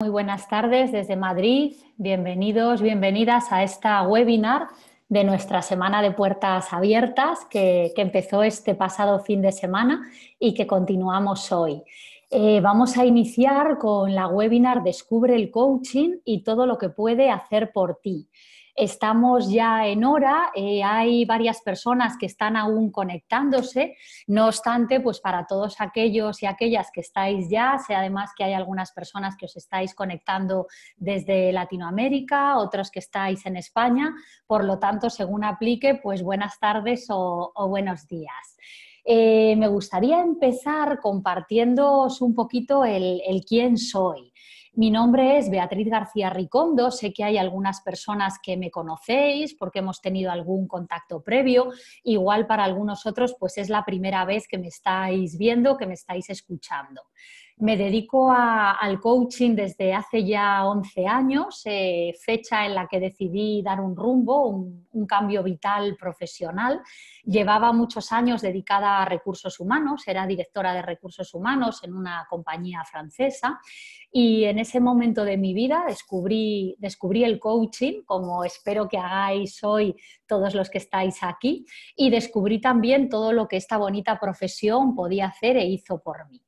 Muy buenas tardes desde Madrid. Bienvenidos, bienvenidas a esta webinar de nuestra semana de puertas abiertas que, empezó este pasado fin de semana y que continuamos hoy. Eh, vamos a iniciar con la webinar Descubre el coaching y todo lo que puede hacer por ti. Estamos ya en hora, eh, hay varias personas que están aún conectándose, no obstante, pues para todos aquellos y aquellas que estáis ya, sé además que hay algunas personas que os estáis conectando desde Latinoamérica, otros que estáis en España, por lo tanto, según aplique, pues buenas tardes o, buenos días. Eh, me gustaría empezar compartiéndoos un poquito el quién soy. Mi nombre es Beatriz García Ricondo. Sé que hay algunas personas que me conocéis porque hemos tenido algún contacto previo. Igual para algunos otros, pues es la primera vez que me estáis viendo, que me estáis escuchando. Me dedico al coaching desde hace ya 11 años, eh, fecha en la que decidí dar un rumbo, un, cambio vital profesional. Llevaba muchos años dedicada a recursos humanos, era directora de recursos humanos en una compañía francesa y en ese momento de mi vida descubrí, descubrí el coaching, como espero que hagáis hoy todos los que estáis aquí, y descubrí también todo lo que esta bonita profesión podía hacer e hizo por mí.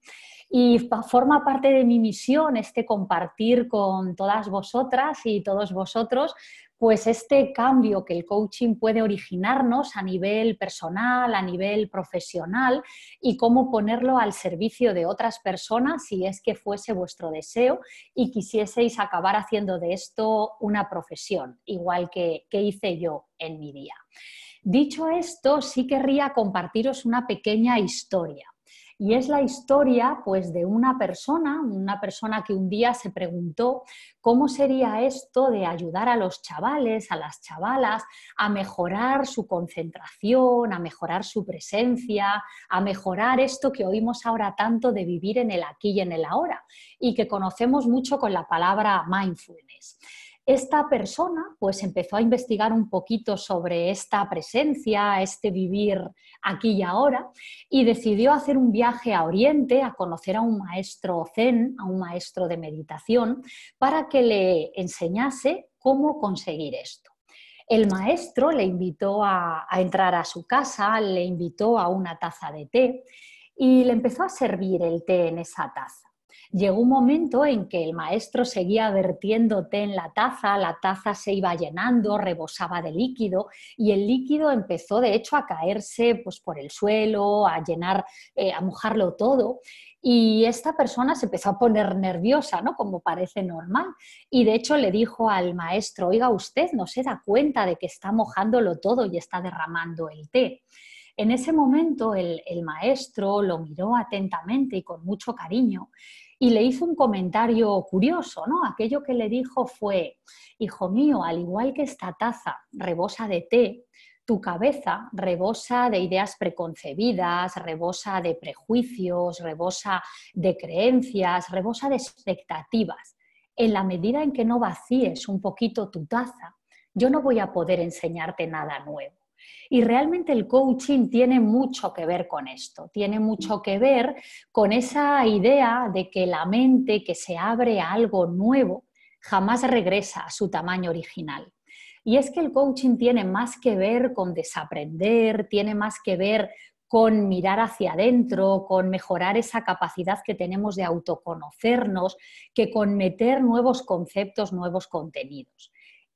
Y forma parte de mi misión este compartir con todas vosotras y todos vosotros pues este cambio que el coaching puede originarnos a nivel personal, a nivel profesional y cómo ponerlo al servicio de otras personas si es que fuese vuestro deseo y quisieseis acabar haciendo de esto una profesión, igual que, que hice yo en mi día. Dicho esto, sí querría compartiros una pequeña historia. Y es la historia pues de una persona, una persona que un día se preguntó cómo sería esto de ayudar a los chavales, a las chavalas a mejorar su concentración, a mejorar su presencia, a mejorar esto que oímos ahora tanto de vivir en el aquí y en el ahora y que conocemos mucho con la palabra mindfulness. Esta persona pues empezó a investigar un poquito sobre esta presencia, este vivir aquí y ahora, y decidió hacer un viaje a Oriente a conocer a un maestro zen, a un maestro de meditación, para que le enseñase cómo conseguir esto. El maestro le invitó a, a entrar a su casa, le invitó a una taza de té y le empezó a servir el té en esa taza llegó un momento en que el maestro seguía vertiendo té en la taza, la taza se iba llenando, rebosaba de líquido y el líquido empezó de hecho a caerse pues, por el suelo, a llenar, eh, a mojarlo todo. Y esta persona se empezó a poner nerviosa, ¿no? Como parece normal. Y de hecho le dijo al maestro, oiga, usted no se da cuenta de que está mojándolo todo y está derramando el té. En ese momento el maestro lo miró atentamente y con mucho cariño y le hizo un comentario curioso, ¿no? Aquello que le dijo fue, hijo mío, al igual que esta taza rebosa de té, tu cabeza rebosa de ideas preconcebidas, rebosa de prejuicios, rebosa de creencias, rebosa de expectativas. En la medida en que no vacíes un poquito tu taza, yo no voy a poder enseñarte nada nuevo. Y realmente el coaching tiene mucho que ver con esto, tiene mucho que ver con esa idea de que la mente que se abre a algo nuevo jamás regresa a su tamaño original. Y es que el coaching tiene más que ver con desaprender, tiene más que ver con mirar hacia adentro, con mejorar esa capacidad que tenemos de autoconocernos, que con meter nuevos conceptos, nuevos contenidos.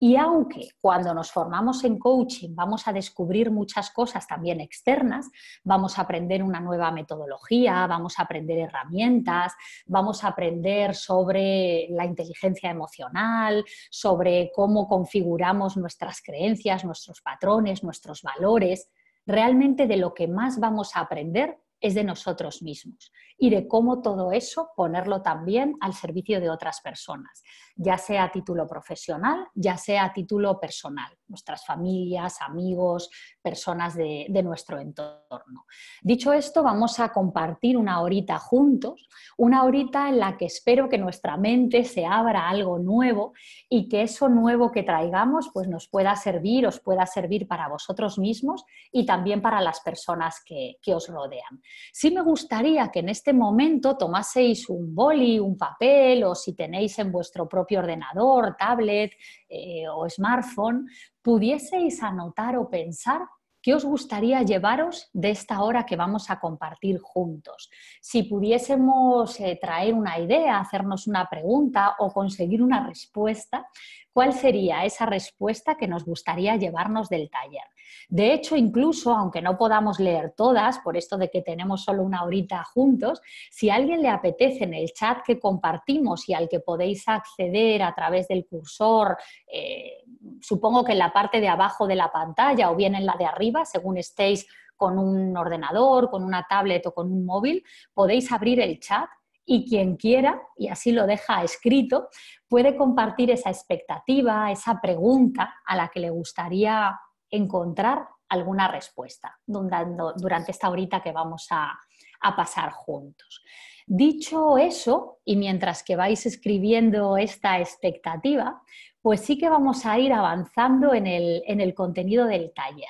Y aunque cuando nos formamos en coaching vamos a descubrir muchas cosas también externas, vamos a aprender una nueva metodología, vamos a aprender herramientas, vamos a aprender sobre la inteligencia emocional, sobre cómo configuramos nuestras creencias, nuestros patrones, nuestros valores, realmente de lo que más vamos a aprender es de nosotros mismos y de cómo todo eso ponerlo también al servicio de otras personas, ya sea a título profesional, ya sea a título personal, nuestras familias, amigos, personas de, nuestro entorno. Dicho esto, vamos a compartir una horita juntos, una horita en la que espero que nuestra mente se abra a algo nuevo y que eso nuevo que traigamos pues nos pueda servir, os pueda servir para vosotros mismos y también para las personas que, os rodean. Sí me gustaría que en este momento tomaseis un boli, un papel o si tenéis en vuestro propio ordenador, tablet eh, o smartphone, pudieseis anotar o pensar ¿Qué os gustaría llevaros de esta hora que vamos a compartir juntos? Si pudiésemos eh, traer una idea, hacernos una pregunta o conseguir una respuesta, ¿cuál sería esa respuesta que nos gustaría llevarnos del taller? De hecho, incluso aunque no podamos leer todas, por esto de que tenemos solo una horita juntos, si a alguien le apetece en el chat que compartimos y al que podéis acceder a través del cursor, eh, supongo que en la parte de abajo de la pantalla o bien en la de arriba, según estéis con un ordenador, con una tablet o con un móvil, podéis abrir el chat y quien quiera, y así lo deja escrito, puede compartir esa expectativa, esa pregunta a la que le gustaría encontrar alguna respuesta durante esta horita que vamos a, pasar juntos. Dicho eso, y mientras que vais escribiendo esta expectativa, pues sí que vamos a ir avanzando en el, en el contenido del taller.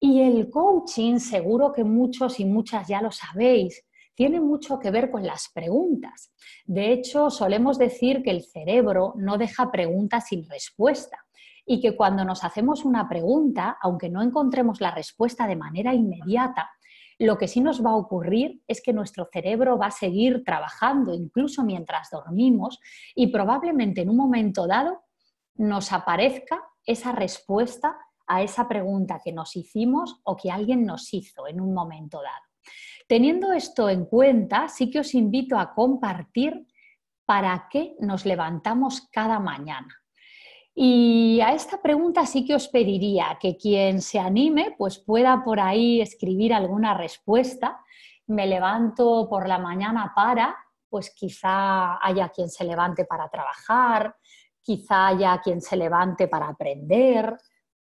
Y el coaching, seguro que muchos y muchas ya lo sabéis, tiene mucho que ver con las preguntas. De hecho, solemos decir que el cerebro no deja preguntas sin respuesta y que cuando nos hacemos una pregunta, aunque no encontremos la respuesta de manera inmediata, lo que sí nos va a ocurrir es que nuestro cerebro va a seguir trabajando incluso mientras dormimos y probablemente en un momento dado nos aparezca esa respuesta a esa pregunta que nos hicimos o que alguien nos hizo en un momento dado. Teniendo esto en cuenta, sí que os invito a compartir para qué nos levantamos cada mañana. Y a esta pregunta sí que os pediría que quien se anime, pues pueda por ahí escribir alguna respuesta. Me levanto por la mañana para, pues quizá haya quien se levante para trabajar, quizá haya quien se levante para aprender,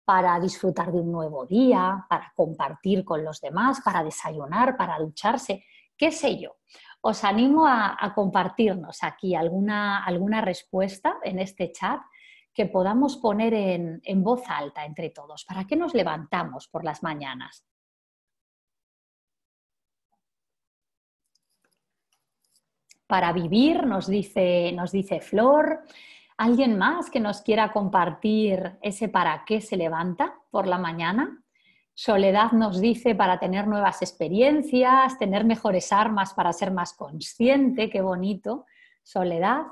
para disfrutar de un nuevo día, para compartir con los demás, para desayunar, para ducharse, qué sé yo. Os animo a, compartirnos aquí alguna, alguna respuesta en este chat que podamos poner en, voz alta entre todos. ¿Para qué nos levantamos por las mañanas? para vivir, nos dice, nos dice Flor. ¿Alguien más que nos quiera compartir ese para qué se levanta por la mañana? Soledad nos dice para tener nuevas experiencias, tener mejores armas para ser más consciente, qué bonito. Soledad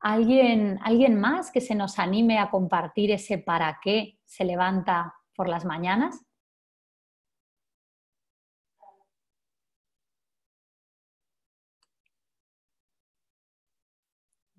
alguien, alguien más que se nos anime a compartir ese para qué se levanta por las mañanas?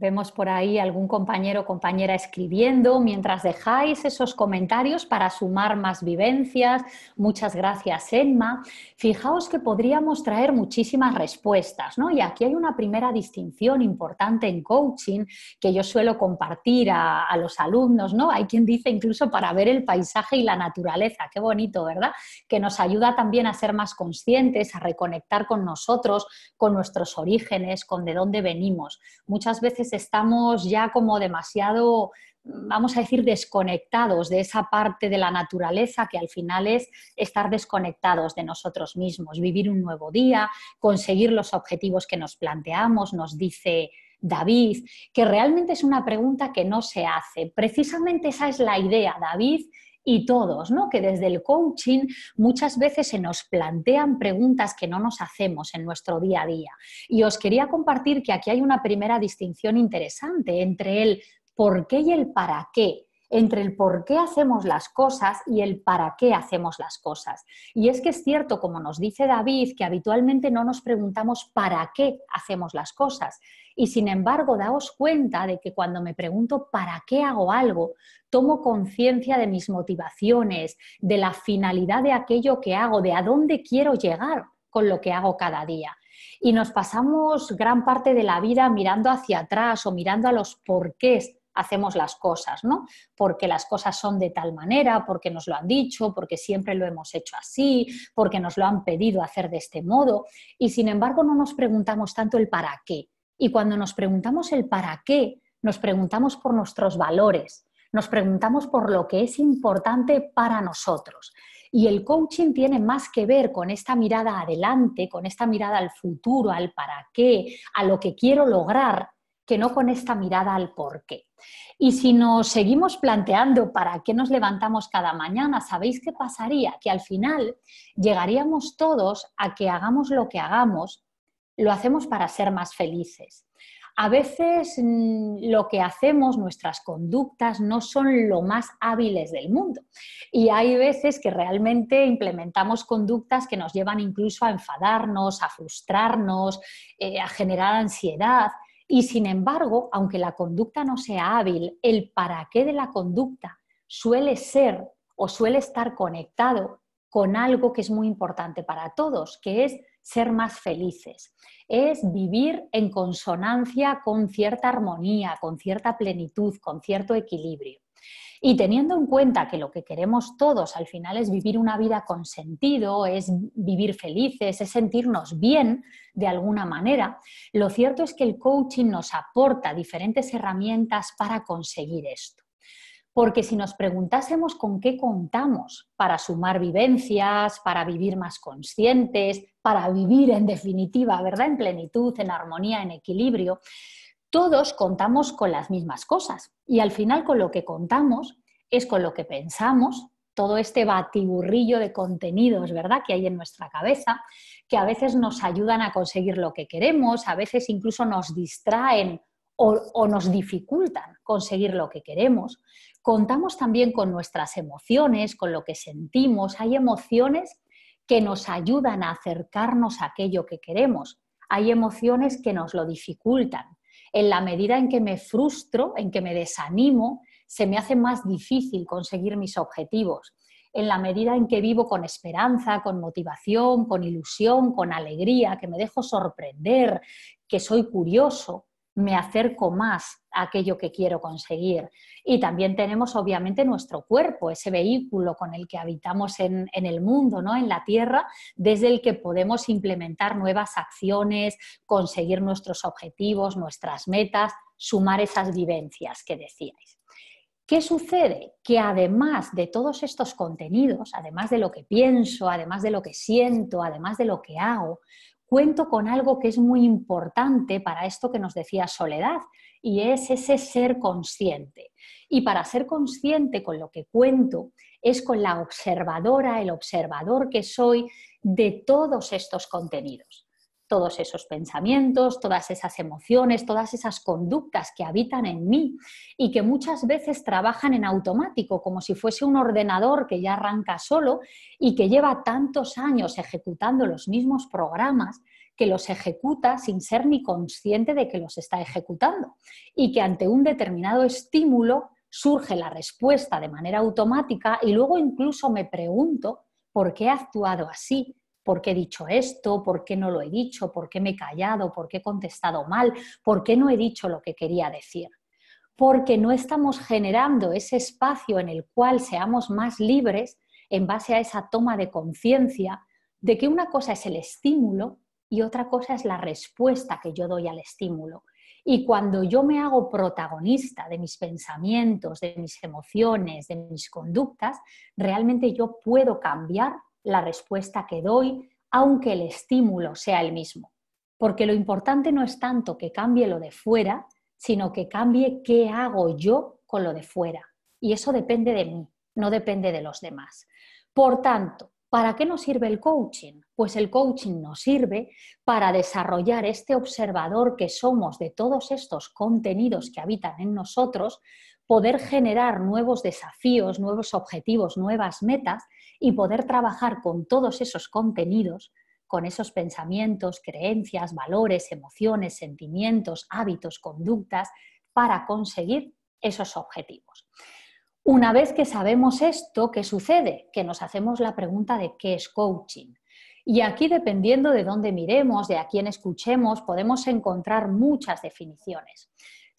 Vemos por ahí algún compañero o compañera escribiendo mientras dejáis esos comentarios para sumar más vivencias. Muchas gracias, Enma. Fijaos que podríamos traer muchísimas respuestas, ¿no? Y aquí hay una primera distinción importante en coaching que yo suelo compartir a, a los alumnos, ¿no? Hay quien dice incluso para ver el paisaje y la naturaleza. Qué bonito, ¿verdad? Que nos ayuda también a ser más conscientes, a reconectar con nosotros, con nuestros orígenes, con de dónde venimos. Muchas veces estamos ya como demasiado vamos a decir, desconectados de esa parte de la naturaleza que al final es estar desconectados de nosotros mismos, vivir un nuevo día, conseguir los objetivos que nos planteamos, nos dice David, que realmente es una pregunta que no se hace. Precisamente esa es la idea, David, y todos, ¿no? Que desde el coaching muchas veces se nos plantean preguntas que no nos hacemos en nuestro día a día. Y os quería compartir que aquí hay una primera distinción interesante entre el por qué y el para qué entre el por qué hacemos las cosas y el para qué hacemos las cosas. Y es que es cierto, como nos dice David, que habitualmente no nos preguntamos para qué hacemos las cosas. Y sin embargo, daos cuenta de que cuando me pregunto para qué hago algo, tomo conciencia de mis motivaciones, de la finalidad de aquello que hago, de a dónde quiero llegar con lo que hago cada día. Y nos pasamos gran parte de la vida mirando hacia atrás o mirando a los porqués hacemos las cosas, ¿no? Porque las cosas son de tal manera, porque nos lo han dicho, porque siempre lo hemos hecho así, porque nos lo han pedido hacer de este modo, y sin embargo no nos preguntamos tanto el para qué. Y cuando nos preguntamos el para qué, nos preguntamos por nuestros valores, nos preguntamos por lo que es importante para nosotros. Y el coaching tiene más que ver con esta mirada adelante, con esta mirada al futuro, al para qué, a lo que quiero lograr, que no con esta mirada al por qué. Y si nos seguimos planteando para qué nos levantamos cada mañana, ¿sabéis qué pasaría? Que al final llegaríamos todos a que hagamos lo que hagamos, lo hacemos para ser más felices. A veces mm, lo que hacemos, nuestras conductas, no son lo más hábiles del mundo. Y hay veces que realmente implementamos conductas que nos llevan incluso a enfadarnos, a frustrarnos, eh, a generar ansiedad. Y sin embargo, aunque la conducta no sea hábil, el para qué de la conducta suele ser o suele estar conectado con algo que es muy importante para todos, que es ser más felices, es vivir en consonancia con cierta armonía, con cierta plenitud, con cierto equilibrio. Y teniendo en cuenta que lo que queremos todos al final es vivir una vida con sentido, es vivir felices, es sentirnos bien de alguna manera, lo cierto es que el coaching nos aporta diferentes herramientas para conseguir esto. Porque si nos preguntásemos con qué contamos para sumar vivencias, para vivir más conscientes, para vivir en definitiva, ¿verdad? En plenitud, en armonía, en equilibrio, todos contamos con las mismas cosas y al final con lo que contamos es con lo que pensamos, todo este batiburrillo de contenidos, ¿verdad?, que hay en nuestra cabeza, que a veces nos ayudan a conseguir lo que queremos, a veces incluso nos distraen o nos dificultan conseguir lo que queremos. Contamos también con nuestras emociones, con lo que sentimos. Hay emociones que nos ayudan a acercarnos a aquello que queremos. Hay emociones que nos lo dificultan en la medida en que me frustro, en que me desanimo, se me hace más difícil conseguir mis objetivos. En la medida en que vivo con esperanza, con motivación, con ilusión, con alegría, que me dejo sorprender, que soy curioso, me acerco más a aquello que quiero conseguir. Y también tenemos, obviamente, nuestro cuerpo, ese vehículo con el que habitamos en, el mundo, ¿no? en la Tierra, desde el que podemos implementar nuevas acciones, conseguir nuestros objetivos, nuestras metas, sumar esas vivencias que decíais. ¿Qué sucede? Que además de todos estos contenidos, además de lo que pienso, además de lo que siento, además de lo que hago, cuento con algo que es muy importante para esto que nos decía Soledad, y es ese ser consciente. Y para ser consciente con lo que cuento es con la observadora, el observador que soy de todos estos contenidos todos esos pensamientos, todas esas emociones, todas esas conductas que habitan en mí y que muchas veces trabajan en automático, como si fuese un ordenador que ya arranca solo y que lleva tantos años ejecutando los mismos programas que los ejecuta sin ser ni consciente de que los está ejecutando y que ante un determinado estímulo surge la respuesta de manera automática y luego incluso me pregunto por qué he actuado así por qué he dicho esto, por qué no lo he dicho, por qué me he callado, por qué he contestado mal, por qué no he dicho lo que quería decir. Porque no estamos generando ese espacio en el cual seamos más libres en base a esa toma de conciencia de que una cosa es el estímulo y otra cosa es la respuesta que yo doy al estímulo. Y cuando yo me hago protagonista de mis pensamientos, de mis emociones, de mis conductas, realmente yo puedo cambiar la respuesta que doy, aunque el estímulo sea el mismo. Porque lo importante no es tanto que cambie lo de fuera, sino que cambie qué hago yo con lo de fuera. Y eso depende de mí, no depende de los demás. Por tanto, ¿para qué nos sirve el coaching? Pues el coaching nos sirve para desarrollar este observador que somos de todos estos contenidos que habitan en nosotros, poder generar nuevos desafíos, nuevos objetivos, nuevas metas y poder trabajar con todos esos contenidos, con esos pensamientos, creencias, valores, emociones, sentimientos, hábitos, conductas, para conseguir esos objetivos. Una vez que sabemos esto, ¿qué sucede? Que nos hacemos la pregunta de qué es coaching. Y aquí, dependiendo de dónde miremos, de a quién escuchemos, podemos encontrar muchas definiciones.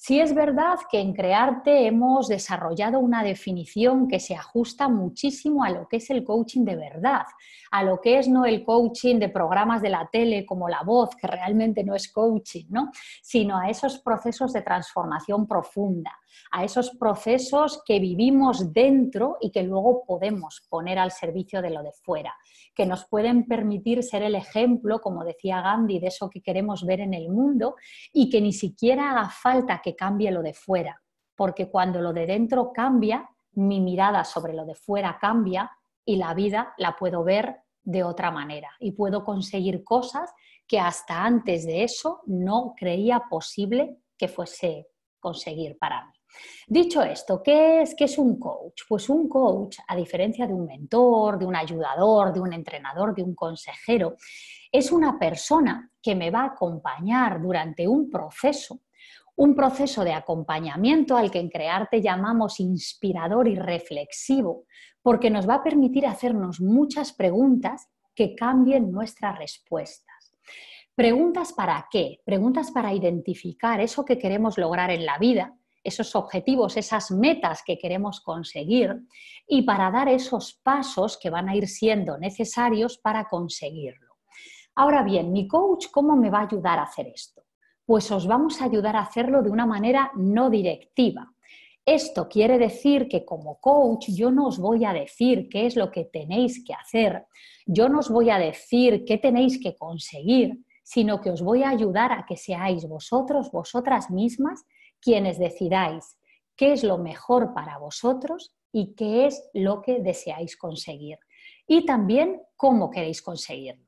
Sí es verdad que en Crearte hemos desarrollado una definición que se ajusta muchísimo a lo que es el coaching de verdad, a lo que es no el coaching de programas de la tele como La Voz, que realmente no es coaching, sino a esos procesos de transformación profunda, a esos procesos que vivimos dentro y que luego podemos poner al servicio de lo de fuera, que nos pueden permitir ser el ejemplo, como decía Gandhi, de eso que queremos ver en el mundo y que ni siquiera haga falta que cambie lo de fuera, porque cuando lo de dentro cambia, mi mirada sobre lo de fuera cambia y la vida la puedo ver de otra manera y puedo conseguir cosas que hasta antes de eso no creía posible que fuese conseguir para mí. Dicho esto, ¿qué es, ¿qué es un coach? Pues un coach, a diferencia de un mentor, de un ayudador, de un entrenador, de un consejero, es una persona que me va a acompañar durante un proceso un proceso de acompañamiento al que en Crearte llamamos inspirador y reflexivo, porque nos va a permitir hacernos muchas preguntas que cambien nuestras respuestas. Preguntas para qué? Preguntas para identificar eso que queremos lograr en la vida, esos objetivos, esas metas que queremos conseguir y para dar esos pasos que van a ir siendo necesarios para conseguirlo. Ahora bien, mi coach, ¿cómo me va a ayudar a hacer esto? pues os vamos a ayudar a hacerlo de una manera no directiva. Esto quiere decir que como coach yo no os voy a decir qué es lo que tenéis que hacer, yo no os voy a decir qué tenéis que conseguir, sino que os voy a ayudar a que seáis vosotros, vosotras mismas, quienes decidáis qué es lo mejor para vosotros y qué es lo que deseáis conseguir. Y también cómo queréis conseguirlo.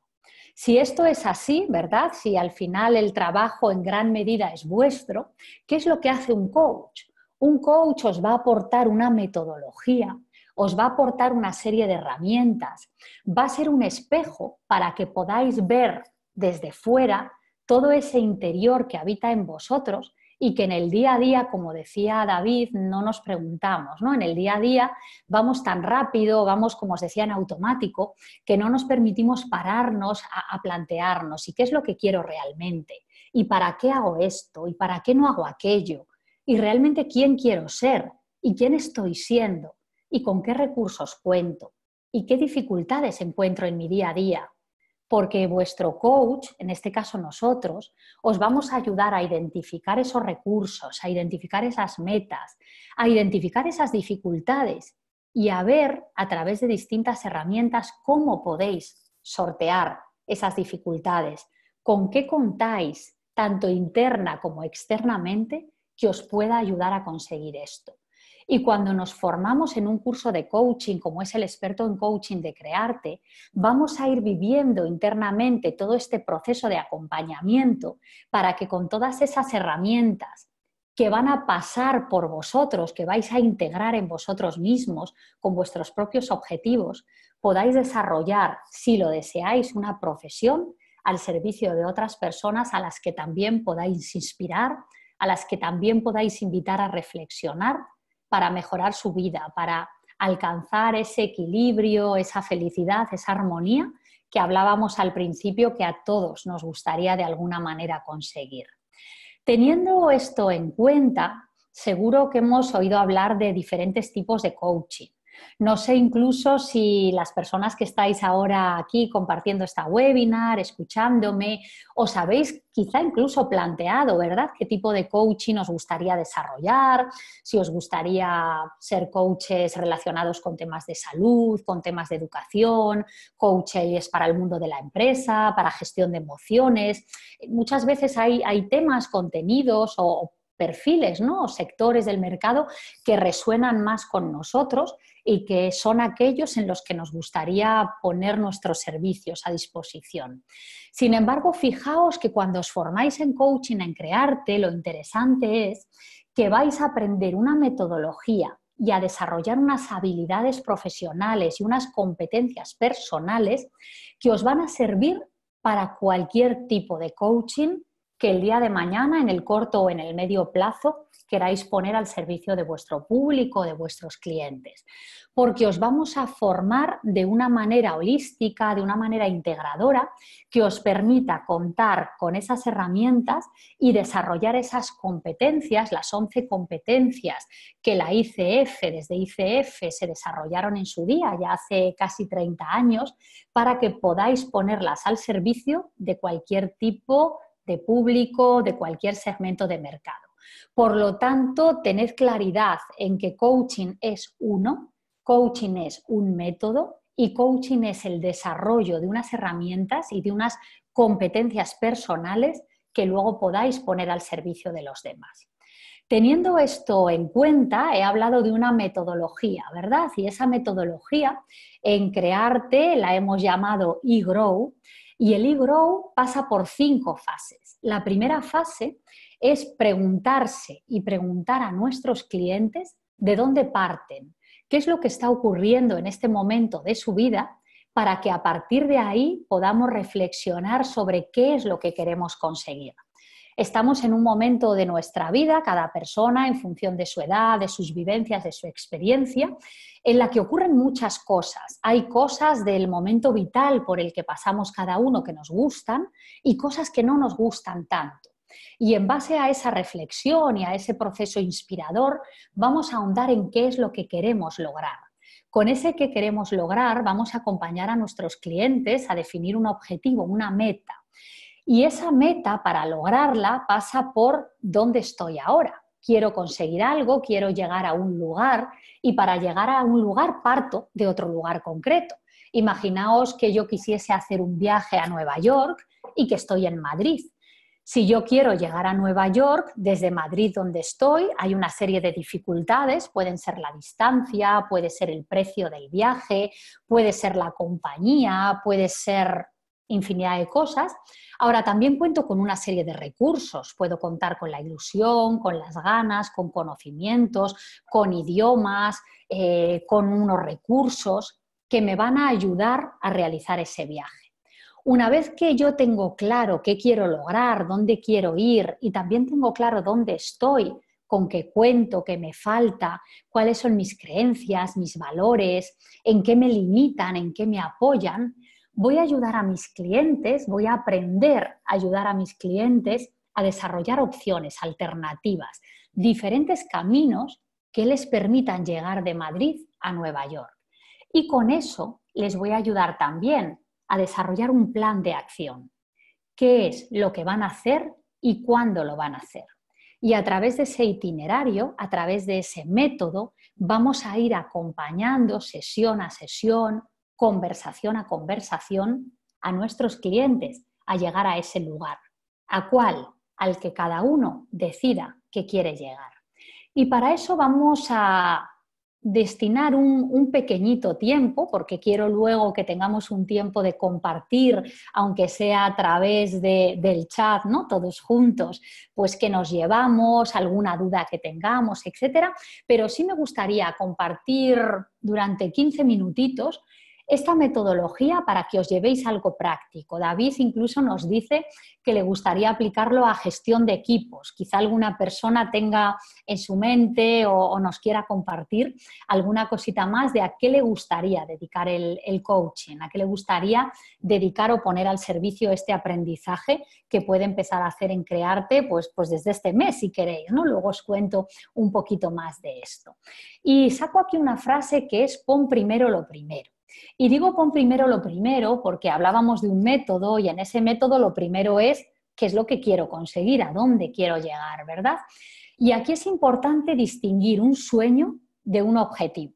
Si esto es así, ¿verdad? Si al final el trabajo en gran medida es vuestro, ¿qué es lo que hace un coach? Un coach os va a aportar una metodología, os va a aportar una serie de herramientas, va a ser un espejo para que podáis ver desde fuera todo ese interior que habita en vosotros y que en el día a día, como decía David, no nos preguntamos, ¿no? En el día a día vamos tan rápido, vamos, como os decía, en automático, que no nos permitimos pararnos a, a plantearnos, ¿y qué es lo que quiero realmente? ¿Y para qué hago esto? ¿Y para qué no hago aquello? ¿Y realmente quién quiero ser? ¿Y quién estoy siendo? ¿Y con qué recursos cuento? ¿Y qué dificultades encuentro en mi día a día? porque vuestro coach, en este caso nosotros, os vamos a ayudar a identificar esos recursos, a identificar esas metas, a identificar esas dificultades y a ver a través de distintas herramientas cómo podéis sortear esas dificultades, con qué contáis, tanto interna como externamente, que os pueda ayudar a conseguir esto. Y cuando nos formamos en un curso de coaching, como es el experto en coaching de crearte, vamos a ir viviendo internamente todo este proceso de acompañamiento para que con todas esas herramientas que van a pasar por vosotros, que vais a integrar en vosotros mismos con vuestros propios objetivos, podáis desarrollar, si lo deseáis, una profesión al servicio de otras personas a las que también podáis inspirar, a las que también podáis invitar a reflexionar para mejorar su vida, para alcanzar ese equilibrio, esa felicidad, esa armonía que hablábamos al principio que a todos nos gustaría de alguna manera conseguir. Teniendo esto en cuenta, seguro que hemos oído hablar de diferentes tipos de coaching. No sé incluso si las personas que estáis ahora aquí compartiendo esta webinar, escuchándome, os habéis quizá incluso planteado, ¿verdad?, qué tipo de coaching os gustaría desarrollar, si os gustaría ser coaches relacionados con temas de salud, con temas de educación, coaches para el mundo de la empresa, para gestión de emociones. Muchas veces hay, hay temas, contenidos o perfiles ¿no? o sectores del mercado que resuenan más con nosotros y que son aquellos en los que nos gustaría poner nuestros servicios a disposición. Sin embargo, fijaos que cuando os formáis en coaching, en crearte, lo interesante es que vais a aprender una metodología y a desarrollar unas habilidades profesionales y unas competencias personales que os van a servir para cualquier tipo de coaching que el día de mañana, en el corto o en el medio plazo, queráis poner al servicio de vuestro público, de vuestros clientes, porque os vamos a formar de una manera holística, de una manera integradora, que os permita contar con esas herramientas y desarrollar esas competencias, las 11 competencias que la ICF, desde ICF, se desarrollaron en su día, ya hace casi 30 años, para que podáis ponerlas al servicio de cualquier tipo de público, de cualquier segmento de mercado. Por lo tanto, tened claridad en que coaching es uno, coaching es un método y coaching es el desarrollo de unas herramientas y de unas competencias personales que luego podáis poner al servicio de los demás. Teniendo esto en cuenta, he hablado de una metodología, ¿verdad? Y esa metodología en crearte la hemos llamado eGrow y el e-grow pasa por cinco fases. La primera fase es preguntarse y preguntar a nuestros clientes de dónde parten, qué es lo que está ocurriendo en este momento de su vida para que a partir de ahí podamos reflexionar sobre qué es lo que queremos conseguir. Estamos en un momento de nuestra vida, cada persona, en función de su edad, de sus vivencias, de su experiencia, en la que ocurren muchas cosas. Hay cosas del momento vital por el que pasamos cada uno que nos gustan y cosas que no nos gustan tanto. Y en base a esa reflexión y a ese proceso inspirador, vamos a ahondar en qué es lo que queremos lograr. Con ese que queremos lograr, vamos a acompañar a nuestros clientes a definir un objetivo, una meta. Y esa meta, para lograrla, pasa por dónde estoy ahora. Quiero conseguir algo, quiero llegar a un lugar y para llegar a un lugar parto de otro lugar concreto. Imaginaos que yo quisiese hacer un viaje a Nueva York y que estoy en Madrid. Si yo quiero llegar a Nueva York, desde Madrid donde estoy, hay una serie de dificultades, pueden ser la distancia, puede ser el precio del viaje, puede ser la compañía, puede ser infinidad de cosas. Ahora también cuento con una serie de recursos. Puedo contar con la ilusión, con las ganas, con conocimientos, con idiomas, eh, con unos recursos que me van a ayudar a realizar ese viaje. Una vez que yo tengo claro qué quiero lograr, dónde quiero ir y también tengo claro dónde estoy, con qué cuento, qué me falta, cuáles son mis creencias, mis valores, en qué me limitan, en qué me apoyan, voy a ayudar a mis clientes, voy a aprender a ayudar a mis clientes a desarrollar opciones, alternativas, diferentes caminos que les permitan llegar de Madrid a Nueva York. Y con eso les voy a ayudar también a desarrollar un plan de acción. ¿Qué es lo que van a hacer y cuándo lo van a hacer? Y a través de ese itinerario, a través de ese método, vamos a ir acompañando sesión a sesión, conversación a conversación a nuestros clientes a llegar a ese lugar. ¿A cuál? Al que cada uno decida que quiere llegar. Y para eso vamos a destinar un, pequeñito tiempo, porque quiero luego que tengamos un tiempo de compartir, aunque sea a través del chat, ¿no? Todos juntos, pues que nos llevamos, alguna duda que tengamos, etcétera. Pero sí me gustaría compartir durante 15 minutitos esta metodología para que os llevéis algo práctico. David incluso nos dice que le gustaría aplicarlo a gestión de equipos. Quizá alguna persona tenga en su mente o, nos quiera compartir alguna cosita más de a qué le gustaría dedicar el, coaching, a qué le gustaría dedicar o poner al servicio este aprendizaje que puede empezar a hacer en Crearte pues, pues, desde este mes, si queréis. ¿no? Luego os cuento un poquito más de esto. Y saco aquí una frase que es pon primero lo primero. Y digo con primero lo primero porque hablábamos de un método y en ese método lo primero es qué es lo que quiero conseguir, a dónde quiero llegar, ¿verdad? Y aquí es importante distinguir un sueño de un objetivo.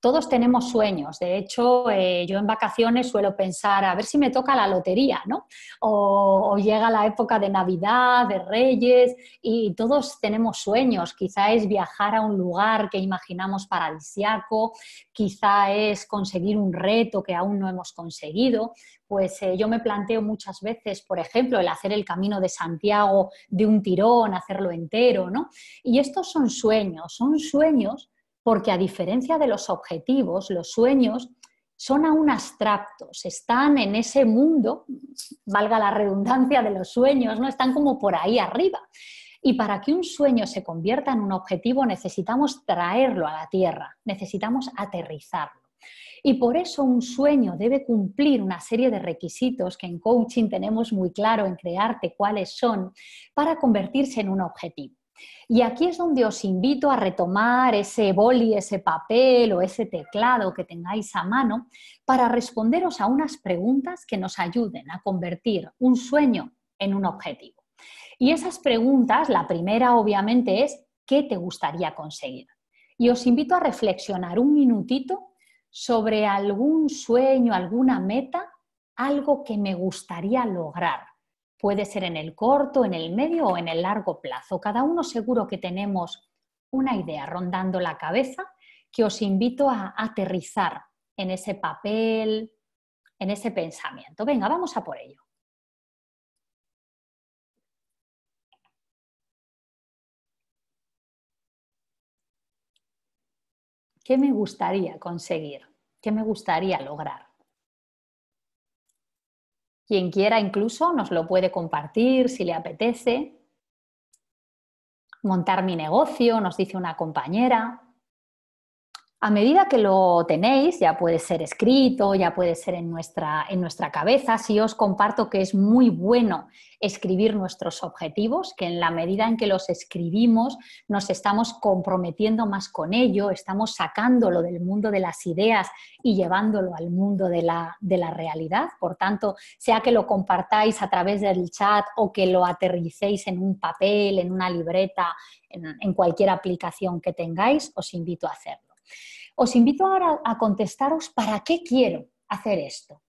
Todos tenemos sueños. De hecho, eh, yo en vacaciones suelo pensar a ver si me toca la lotería, ¿no? O, llega la época de Navidad, de Reyes, y todos tenemos sueños. Quizá es viajar a un lugar que imaginamos paradisiaco, quizá es conseguir un reto que aún no hemos conseguido. Pues eh, yo me planteo muchas veces, por ejemplo, el hacer el camino de Santiago de un tirón, hacerlo entero, ¿no? Y estos son sueños, son sueños porque a diferencia de los objetivos, los sueños son aún abstractos, están en ese mundo, valga la redundancia de los sueños, ¿no? Están como por ahí arriba. Y para que un sueño se convierta en un objetivo necesitamos traerlo a la tierra, necesitamos aterrizarlo. Y por eso un sueño debe cumplir una serie de requisitos que en coaching tenemos muy claro en crearte cuáles son para convertirse en un objetivo. Y aquí es donde os invito a retomar ese boli, ese papel o ese teclado que tengáis a mano para responderos a unas preguntas que nos ayuden a convertir un sueño en un objetivo. Y esas preguntas, la primera obviamente es, ¿qué te gustaría conseguir? Y os invito a reflexionar un minutito sobre algún sueño, alguna meta, algo que me gustaría lograr Puede ser en el corto, en el medio o en el largo plazo. Cada uno seguro que tenemos una idea rondando la cabeza que os invito a aterrizar en ese papel, en ese pensamiento. Venga, vamos a por ello. ¿Qué me gustaría conseguir? ¿Qué me gustaría lograr? Quien quiera incluso nos lo puede compartir si le apetece. Montar mi negocio, nos dice una compañera. A medida que lo tenéis, ya puede ser escrito, ya puede ser en nuestra, en nuestra cabeza, si os comparto que es muy bueno escribir nuestros objetivos, que en la medida en que los escribimos nos estamos comprometiendo más con ello, estamos sacándolo del mundo de las ideas y llevándolo al mundo de la, realidad. Por tanto, sea que lo compartáis a través del chat o que lo aterricéis en un papel, en una libreta, en cualquier aplicación que tengáis, os invito a hacerlo. Os invito ahora a contestaros para qué quiero hacer esto.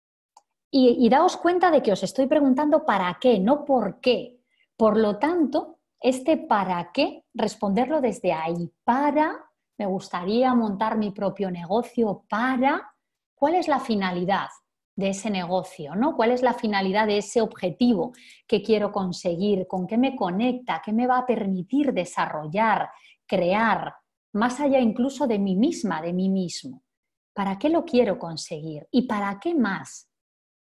Y, daos cuenta de que os estoy preguntando para qué, no por qué. Por lo tanto, este para qué, responderlo desde ahí. Para, me gustaría montar mi propio negocio, para, ¿cuál es la finalidad? de ese negocio, ¿no? ¿Cuál es la finalidad de ese objetivo que quiero conseguir? ¿Con qué me conecta? ¿Qué me va a permitir desarrollar, crear, más allá incluso de mí misma, de mí mismo. ¿Para qué lo quiero conseguir? ¿Y para qué más?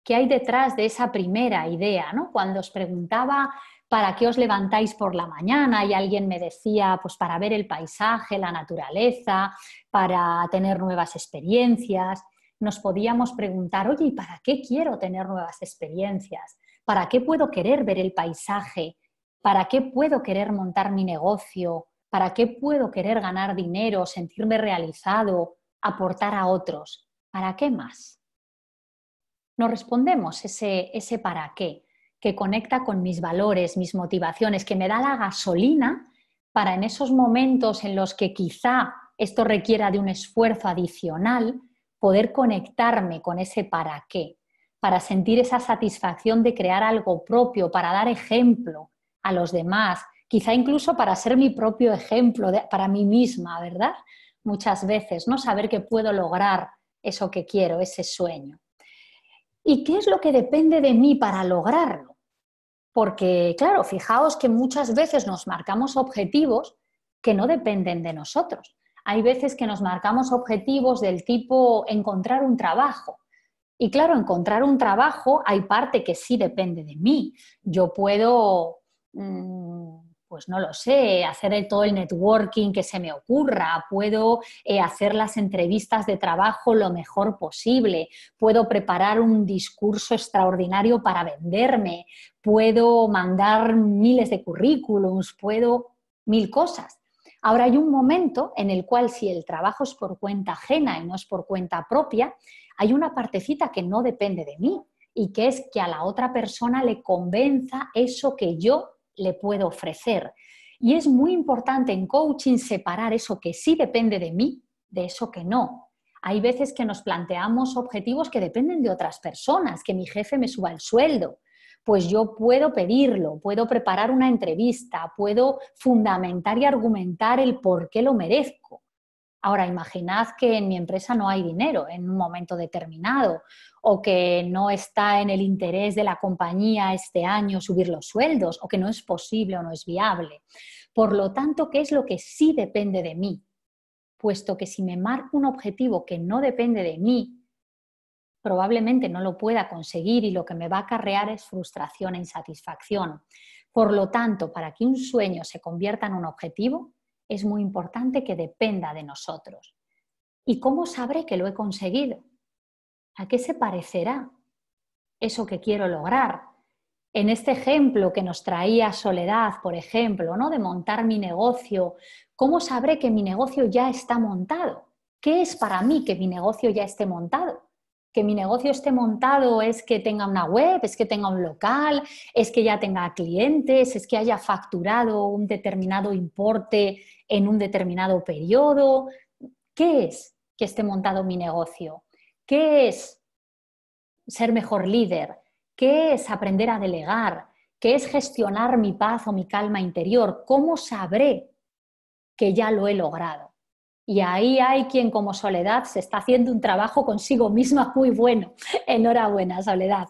¿Qué hay detrás de esa primera idea? Cuando os preguntaba para qué os levantáis por la mañana y alguien me decía, pues para ver el paisaje, la naturaleza, para tener nuevas experiencias, nos podíamos preguntar, oye, ¿y para qué quiero tener nuevas experiencias? ¿Para qué puedo querer ver el paisaje? ¿Para qué puedo querer montar mi negocio? ¿Para qué puedo querer ganar dinero, sentirme realizado, aportar a otros? ¿Para qué más? Nos respondemos ese, ese para qué, que conecta con mis valores, mis motivaciones, que me da la gasolina para en esos momentos en los que quizá esto requiera de un esfuerzo adicional, poder conectarme con ese para qué, para sentir esa satisfacción de crear algo propio, para dar ejemplo a los demás, quizá incluso para ser mi propio ejemplo, para mí misma, ¿verdad? Muchas veces, ¿no? Saber que puedo lograr eso que quiero, ese sueño. ¿Y qué es lo que depende de mí para lograrlo? Porque, claro, fijaos que muchas veces nos marcamos objetivos que no dependen de nosotros. Hay veces que nos marcamos objetivos del tipo encontrar un trabajo. Y claro, encontrar un trabajo hay parte que sí depende de mí. Yo puedo mm, pues no lo sé, hacer todo el networking que se me ocurra, puedo eh, hacer las entrevistas de trabajo lo mejor posible, puedo preparar un discurso extraordinario para venderme, puedo mandar miles de currículums, puedo mil cosas. Ahora hay un momento en el cual si el trabajo es por cuenta ajena y no es por cuenta propia, hay una partecita que no depende de mí y que es que a la otra persona le convenza eso que yo le puedo ofrecer. Y es muy importante en coaching separar eso que sí depende de mí de eso que no. Hay veces que nos planteamos objetivos que dependen de otras personas, que mi jefe me suba el sueldo. Pues yo puedo pedirlo, puedo preparar una entrevista, puedo fundamentar y argumentar el por qué lo merezco. Ahora, imaginad que en mi empresa no hay dinero en un momento determinado o que no está en el interés de la compañía este año subir los sueldos o que no es posible o no es viable. Por lo tanto, ¿qué es lo que sí depende de mí? Puesto que si me marco un objetivo que no depende de mí, probablemente no lo pueda conseguir y lo que me va a acarrear es frustración e insatisfacción. Por lo tanto, para que un sueño se convierta en un objetivo, es muy importante que dependa de nosotros. ¿Y cómo sabré que lo he conseguido? ¿A qué se parecerá eso que quiero lograr? En este ejemplo que nos traía Soledad, por ejemplo, ¿no? de montar mi negocio, ¿cómo sabré que mi negocio ya está montado? ¿Qué es para mí que mi negocio ya esté montado? que mi negocio esté montado es que tenga una web, es que tenga un local, es que ya tenga clientes, es que haya facturado un determinado importe en un determinado periodo. ¿Qué es que esté montado mi negocio? ¿Qué es ser mejor líder? ¿Qué es aprender a delegar? ¿Qué es gestionar mi paz o mi calma interior? ¿Cómo sabré que ya lo he logrado? Y ahí hay quien como Soledad se está haciendo un trabajo consigo misma muy bueno. Enhorabuena, Soledad.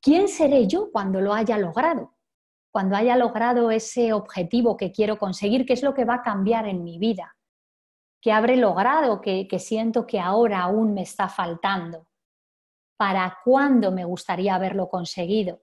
¿Quién seré yo cuando lo haya logrado? Cuando haya logrado ese objetivo que quiero conseguir, ¿qué es lo que va a cambiar en mi vida? ¿Qué habré logrado que, que siento que ahora aún me está faltando? ¿Para cuándo me gustaría haberlo conseguido?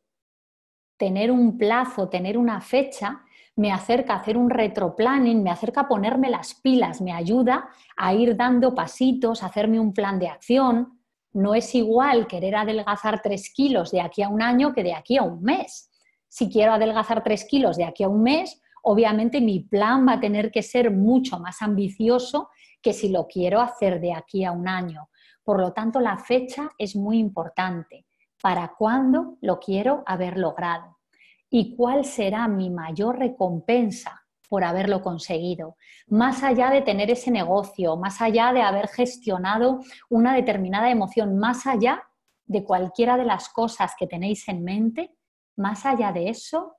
Tener un plazo, tener una fecha me acerca a hacer un retroplanning, me acerca a ponerme las pilas, me ayuda a ir dando pasitos, a hacerme un plan de acción. No es igual querer adelgazar tres kilos de aquí a un año que de aquí a un mes. Si quiero adelgazar tres kilos de aquí a un mes, obviamente mi plan va a tener que ser mucho más ambicioso que si lo quiero hacer de aquí a un año. Por lo tanto, la fecha es muy importante. ¿Para cuándo lo quiero haber logrado? y cuál será mi mayor recompensa por haberlo conseguido, más allá de tener ese negocio, más allá de haber gestionado una determinada emoción, más allá de cualquiera de las cosas que tenéis en mente, más allá de eso,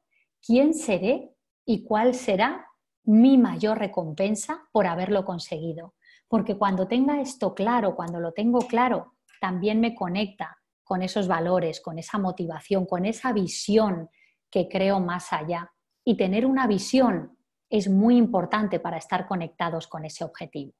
¿quién seré y cuál será mi mayor recompensa por haberlo conseguido? Porque cuando tenga esto claro, cuando lo tengo claro, también me conecta con esos valores, con esa motivación, con esa visión que creo más allá. Y tener una visión es muy importante para estar conectados con ese objetivo.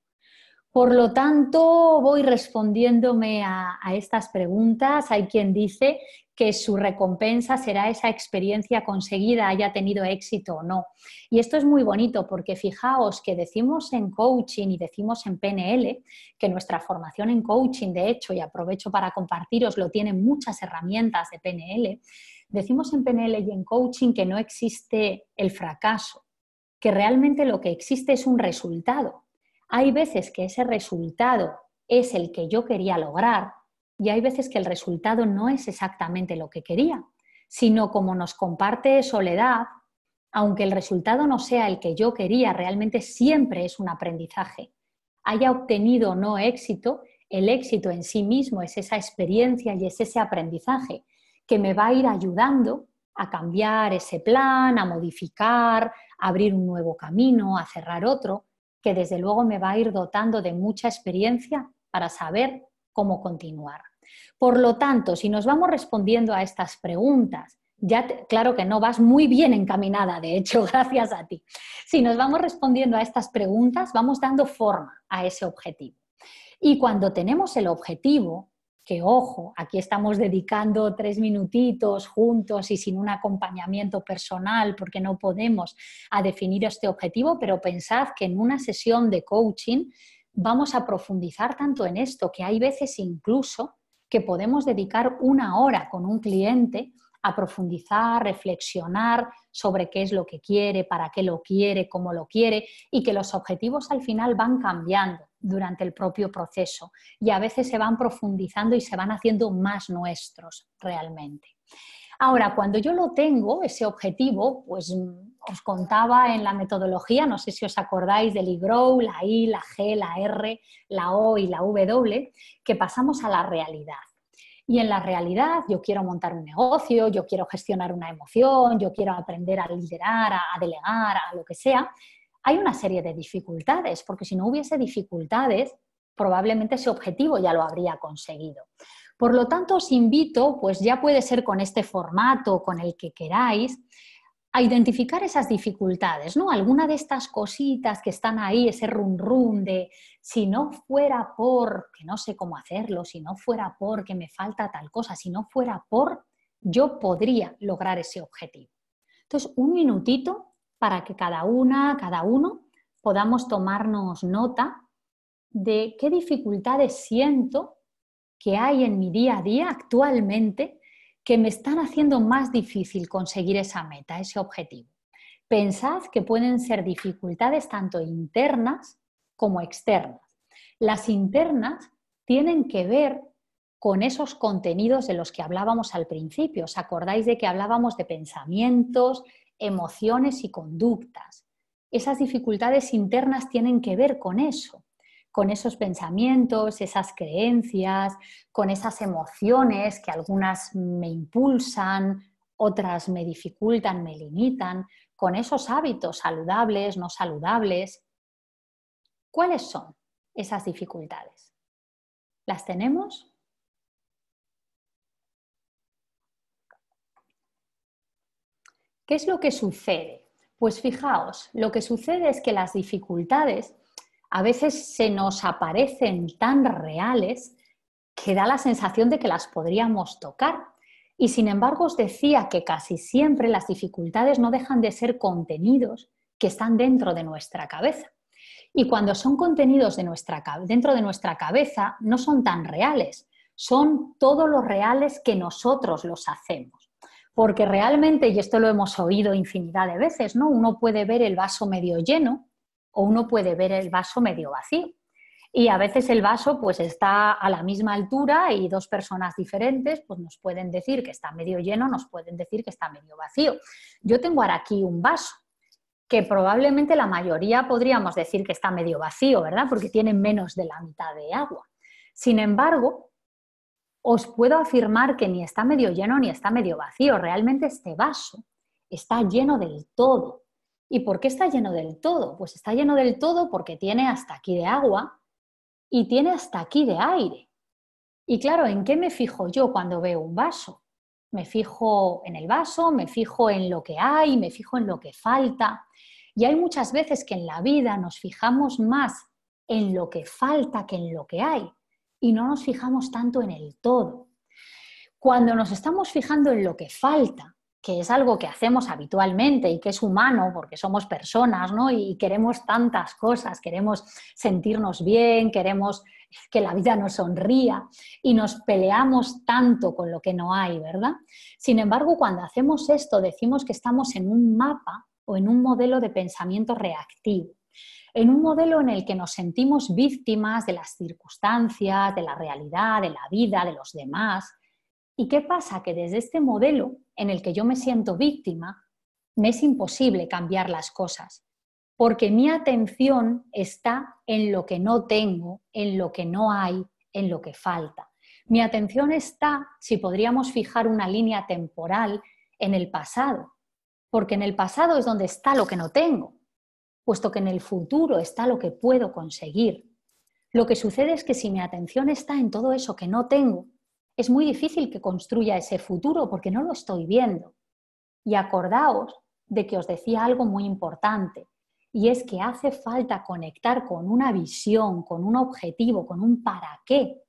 Por lo tanto, voy respondiéndome a, a, estas preguntas. Hay quien dice que su recompensa será esa experiencia conseguida, haya tenido éxito o no. Y esto es muy bonito porque fijaos que decimos en coaching y decimos en PNL que nuestra formación en coaching, de hecho, y aprovecho para compartiros, lo tienen muchas herramientas de PNL, Decimos en PNL y en coaching que no existe el fracaso, que realmente lo que existe es un resultado. Hay veces que ese resultado es el que yo quería lograr y hay veces que el resultado no es exactamente lo que quería, sino como nos comparte Soledad, aunque el resultado no sea el que yo quería, realmente siempre es un aprendizaje. Haya obtenido o no éxito, el éxito en sí mismo es esa experiencia y es ese aprendizaje que me va a ir ayudando a cambiar ese plan, a modificar, a abrir un nuevo camino, a cerrar otro, que desde luego me va a ir dotando de mucha experiencia para saber cómo continuar. Por lo tanto, si nos vamos respondiendo a estas preguntas, ya claro que no, vas muy bien encaminada, de hecho, gracias a ti. Si nos vamos respondiendo a estas preguntas, vamos dando forma a ese objetivo. Y cuando tenemos el objetivo, que ojo, aquí estamos dedicando tres minutitos juntos y sin un acompañamiento personal porque no podemos a definir este objetivo, pero pensad que en una sesión de coaching vamos a profundizar tanto en esto que hay veces incluso que podemos dedicar una hora con un cliente a profundizar, reflexionar sobre qué es lo que quiere, para qué lo quiere, cómo lo quiere y que los objetivos al final van cambiando durante el propio proceso y a veces se van profundizando y se van haciendo más nuestros realmente. Ahora, cuando yo lo tengo, ese objetivo, pues mm, os contaba en la metodología, no sé si os acordáis del IGROW, la I, la G, la R, la O y la W, que pasamos a la realidad. Y en la realidad, yo quiero montar un negocio, yo quiero gestionar una emoción, yo quiero aprender a liderar, a delegar, a lo que sea. Hay una serie de dificultades, porque si no hubiese dificultades, probablemente ese objetivo ya lo habría conseguido. Por lo tanto, os invito, pues ya puede ser con este formato, con el que queráis, a identificar esas dificultades, ¿no? Alguna de estas cositas que están ahí, ese run run de si no fuera por, que no sé cómo hacerlo, si no fuera por, que me falta tal cosa, si no fuera por, yo podría lograr ese objetivo. Entonces, un minutito para que cada una, cada uno, podamos tomarnos nota de qué dificultades siento que hay en mi día a día actualmente que me están haciendo más difícil conseguir esa meta, ese objetivo. Pensad que pueden ser dificultades tanto internas como externas. Las internas tienen que ver con esos contenidos de los que hablábamos al principio. ¿Os acordáis de que hablábamos de pensamientos, emociones y conductas? Esas dificultades internas tienen que ver con eso con esos pensamientos, esas creencias, con esas emociones que algunas me impulsan, otras me dificultan, me limitan, con esos hábitos saludables, no saludables. ¿Cuáles son esas dificultades? ¿Las tenemos? ¿Qué es lo que sucede? Pues fijaos, lo que sucede es que las dificultades a veces se nos aparecen tan reales que da la sensación de que las podríamos tocar. Y sin embargo os decía que casi siempre las dificultades no dejan de ser contenidos que están dentro de nuestra cabeza. Y cuando son contenidos de nuestra, dentro de nuestra cabeza, no son tan reales, son todos los reales que nosotros los hacemos. Porque realmente, y esto lo hemos oído infinidad de veces, ¿no? Uno puede ver el vaso medio lleno o uno puede ver el vaso medio vacío. Y a veces el vaso pues está a la misma altura y dos personas diferentes pues nos pueden decir que está medio lleno, nos pueden decir que está medio vacío. Yo tengo ahora aquí un vaso que probablemente la mayoría podríamos decir que está medio vacío, ¿verdad? Porque tiene menos de la mitad de agua. Sin embargo, os puedo afirmar que ni está medio lleno ni está medio vacío. Realmente este vaso está lleno del todo. ¿Y por qué está lleno del todo? Pues está lleno del todo porque tiene hasta aquí de agua y tiene hasta aquí de aire. Y claro, ¿en qué me fijo yo cuando veo un vaso? Me fijo en el vaso, me fijo en lo que hay, me fijo en lo que falta. Y hay muchas veces que en la vida nos fijamos más en lo que falta que en lo que hay y no nos fijamos tanto en el todo. Cuando nos estamos fijando en lo que falta, que es algo que hacemos habitualmente y que es humano porque somos personas, ¿no? Y queremos tantas cosas, queremos sentirnos bien, queremos que la vida nos sonría y nos peleamos tanto con lo que no hay, ¿verdad? Sin embargo, cuando hacemos esto, decimos que estamos en un mapa o en un modelo de pensamiento reactivo en un modelo en el que nos sentimos víctimas de las circunstancias, de la realidad, de la vida, de los demás, ¿Y qué pasa? Que desde este modelo en el que yo me siento víctima, me es imposible cambiar las cosas, porque mi atención está en lo que no tengo, en lo que no hay, en lo que falta. Mi atención está, si podríamos fijar una línea temporal, en el pasado, porque en el pasado es donde está lo que no tengo, puesto que en el futuro está lo que puedo conseguir. Lo que sucede es que si mi atención está en todo eso que no tengo, es muy difícil que construya ese futuro porque no lo estoy viendo. Y acordaos de que os decía algo muy importante, y es que hace falta conectar con una visión, con un objetivo, con un para qué,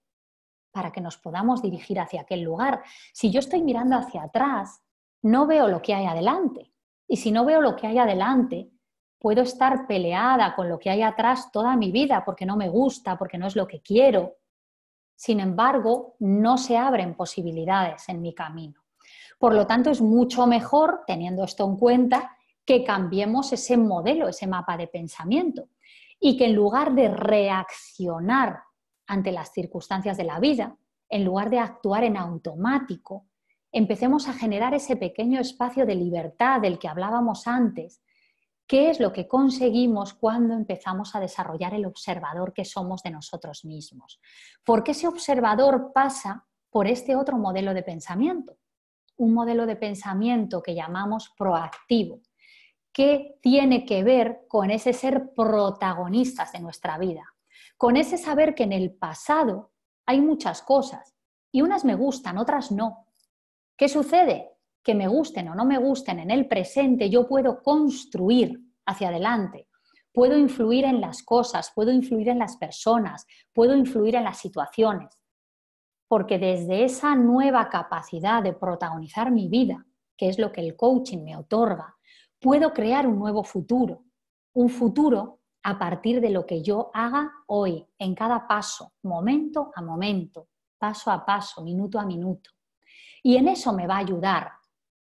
para que nos podamos dirigir hacia aquel lugar. Si yo estoy mirando hacia atrás, no veo lo que hay adelante. Y si no veo lo que hay adelante, puedo estar peleada con lo que hay atrás toda mi vida porque no me gusta, porque no es lo que quiero, sin embargo, no se abren posibilidades en mi camino. Por lo tanto, es mucho mejor, teniendo esto en cuenta, que cambiemos ese modelo, ese mapa de pensamiento y que en lugar de reaccionar ante las circunstancias de la vida, en lugar de actuar en automático, empecemos a generar ese pequeño espacio de libertad del que hablábamos antes ¿Qué es lo que conseguimos cuando empezamos a desarrollar el observador que somos de nosotros mismos? Porque ese observador pasa por este otro modelo de pensamiento, un modelo de pensamiento que llamamos proactivo, que tiene que ver con ese ser protagonistas de nuestra vida, con ese saber que en el pasado hay muchas cosas y unas me gustan, otras no. ¿Qué sucede? que me gusten o no me gusten en el presente, yo puedo construir hacia adelante, puedo influir en las cosas, puedo influir en las personas, puedo influir en las situaciones, porque desde esa nueva capacidad de protagonizar mi vida, que es lo que el coaching me otorga, puedo crear un nuevo futuro, un futuro a partir de lo que yo haga hoy, en cada paso, momento a momento, paso a paso, minuto a minuto. Y en eso me va a ayudar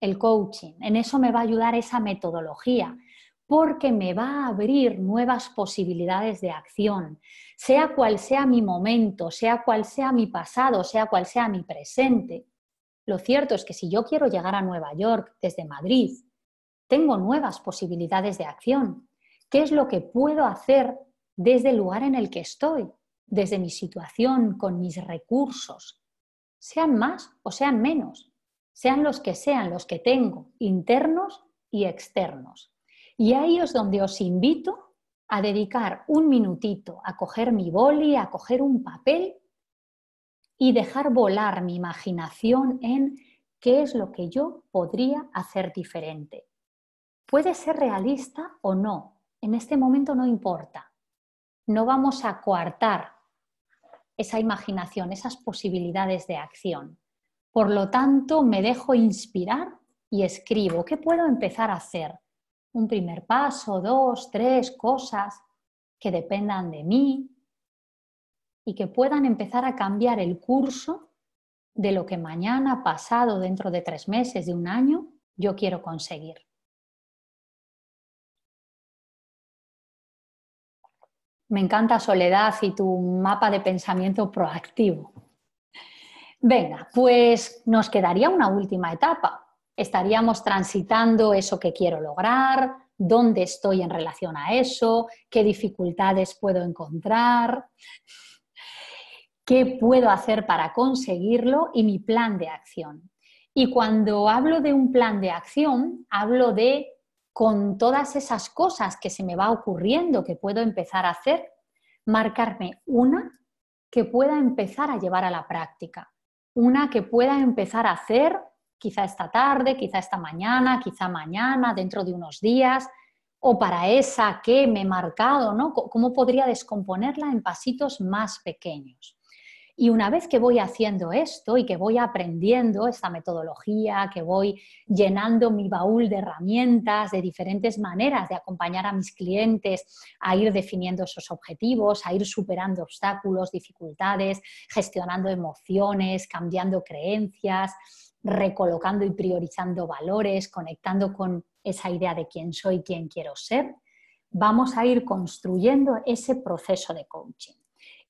el coaching, en eso me va a ayudar esa metodología, porque me va a abrir nuevas posibilidades de acción, sea cual sea mi momento, sea cual sea mi pasado, sea cual sea mi presente. Lo cierto es que si yo quiero llegar a Nueva York desde Madrid, tengo nuevas posibilidades de acción. ¿Qué es lo que puedo hacer desde el lugar en el que estoy, desde mi situación, con mis recursos, sean más o sean menos? sean los que sean, los que tengo, internos y externos. Y ahí es donde os invito a dedicar un minutito, a coger mi boli, a coger un papel y dejar volar mi imaginación en qué es lo que yo podría hacer diferente. Puede ser realista o no, en este momento no importa. No vamos a coartar esa imaginación, esas posibilidades de acción. Por lo tanto, me dejo inspirar y escribo. ¿Qué puedo empezar a hacer? Un primer paso, dos, tres cosas que dependan de mí y que puedan empezar a cambiar el curso de lo que mañana, pasado, dentro de tres meses, de un año, yo quiero conseguir. Me encanta Soledad y tu mapa de pensamiento proactivo. Venga, pues nos quedaría una última etapa. Estaríamos transitando eso que quiero lograr, dónde estoy en relación a eso, qué dificultades puedo encontrar, qué puedo hacer para conseguirlo y mi plan de acción. Y cuando hablo de un plan de acción, hablo de con todas esas cosas que se me va ocurriendo que puedo empezar a hacer, marcarme una que pueda empezar a llevar a la práctica una que pueda empezar a hacer quizá esta tarde, quizá esta mañana, quizá mañana, dentro de unos días, o para esa que me he marcado, ¿no? ¿Cómo podría descomponerla en pasitos más pequeños? Y una vez que voy haciendo esto y que voy aprendiendo esta metodología, que voy llenando mi baúl de herramientas, de diferentes maneras de acompañar a mis clientes a ir definiendo esos objetivos, a ir superando obstáculos, dificultades, gestionando emociones, cambiando creencias, recolocando y priorizando valores, conectando con esa idea de quién soy, quién quiero ser, vamos a ir construyendo ese proceso de coaching.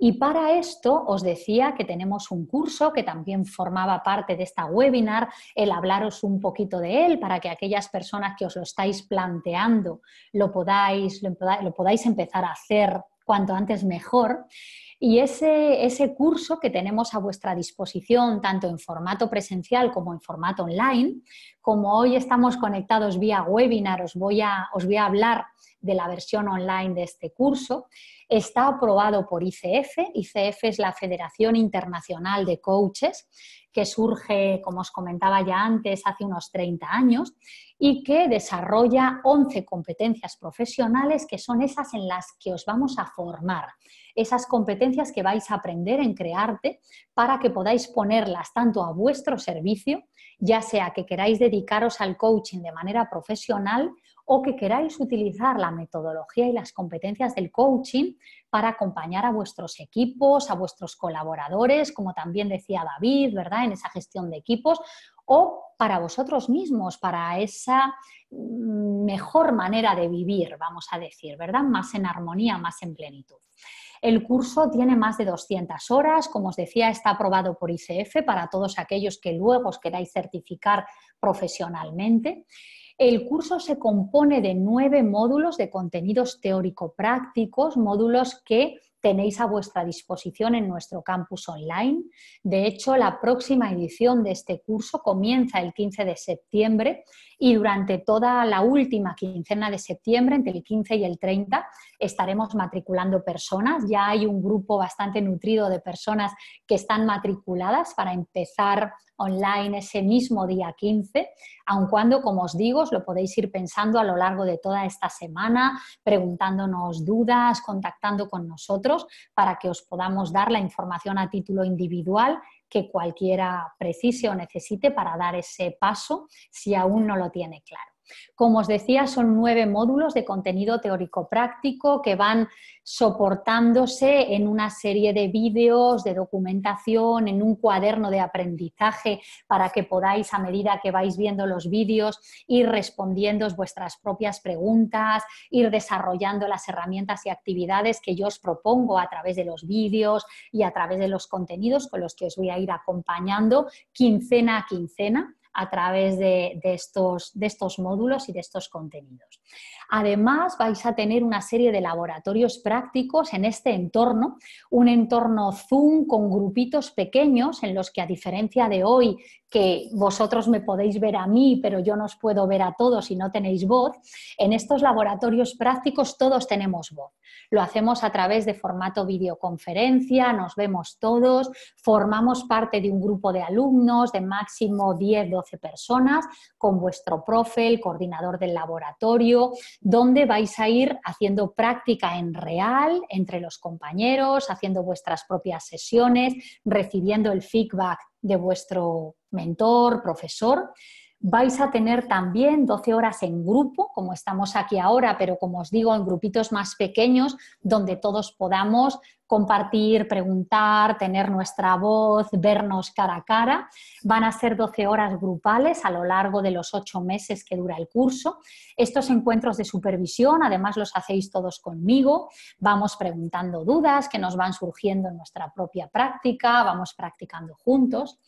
Y para esto os decía que tenemos un curso que también formaba parte de esta webinar, el hablaros un poquito de él para que aquellas personas que os lo estáis planteando lo podáis, lo podáis empezar a hacer cuanto antes mejor. Y ese, curso que tenemos a vuestra disposición, tanto en formato presencial como en formato online, como hoy estamos conectados vía webinar, os voy a, os voy a hablar de la versión online de este curso. Está aprobado por ICF. ICF es la Federación Internacional de Coaches que surge, como os comentaba ya antes, hace unos 30 años y que desarrolla 11 competencias profesionales que son esas en las que os vamos a formar, esas competencias que vais a aprender en crearte para que podáis ponerlas tanto a vuestro servicio, ya sea que queráis dedicaros al coaching de manera profesional o que queráis utilizar la metodología y las competencias del coaching para acompañar a vuestros equipos, a vuestros colaboradores, como también decía David, ¿verdad? En esa gestión de equipos, o para vosotros mismos, para esa mm, mejor manera de vivir, vamos a decir, ¿verdad? Más en armonía, más en plenitud. El curso tiene más de 200 horas, como os decía, está aprobado por ICF para todos aquellos que luego os queráis certificar profesionalmente. El curso se compone de nueve módulos de contenidos teórico-prácticos, módulos que tenéis a vuestra disposición en nuestro campus online. De hecho, la próxima edición de este curso comienza el 15 de septiembre y durante toda la última quincena de septiembre, entre el 15 y el 30, estaremos matriculando personas. Ya hay un grupo bastante nutrido de personas que están matriculadas para empezar online ese mismo día 15, aun cuando, como os digo, os lo podéis ir pensando a lo largo de toda esta semana, preguntándonos dudas, contactando con nosotros para que os podamos dar la información a título individual que cualquiera precise o necesite para dar ese paso si aún no lo tiene claro. Como os decía, son nueve módulos de contenido teórico-práctico que van soportándose en una serie de vídeos, de documentación, en un cuaderno de aprendizaje para que podáis, a medida que vais viendo los vídeos, ir respondiendo vuestras propias preguntas, ir desarrollando las herramientas y actividades que yo os propongo a través de los vídeos y a través de los contenidos con los que os voy a ir acompañando quincena a quincena a través de, estos módulos y de estos contenidos. Además, vais a tener una serie de laboratorios prácticos en este entorno, un entorno Zoom con grupitos pequeños en los que, a diferencia de hoy, que vosotros me podéis ver a mí, pero yo no os puedo ver a todos y no tenéis voz, en estos laboratorios prácticos todos tenemos voz. Lo hacemos a través de formato videoconferencia, nos vemos todos, formamos parte de un grupo de alumnos de máximo 10-12 personas con vuestro profe, el coordinador del laboratorio, ¿Dónde vais a ir haciendo práctica en real entre los compañeros, haciendo vuestras propias sesiones, recibiendo el feedback de vuestro mentor, profesor Vais a tener también 12 horas en grupo, como estamos aquí ahora, pero como os digo, en grupitos más pequeños, donde todos podamos compartir, preguntar, tener nuestra voz, vernos cara a cara. Van a ser 12 horas grupales a lo largo de los 8 meses que dura el curso. Estos encuentros de supervisión, además, los hacéis todos conmigo. Vamos preguntando dudas que nos van surgiendo en nuestra propia práctica, vamos practicando juntos.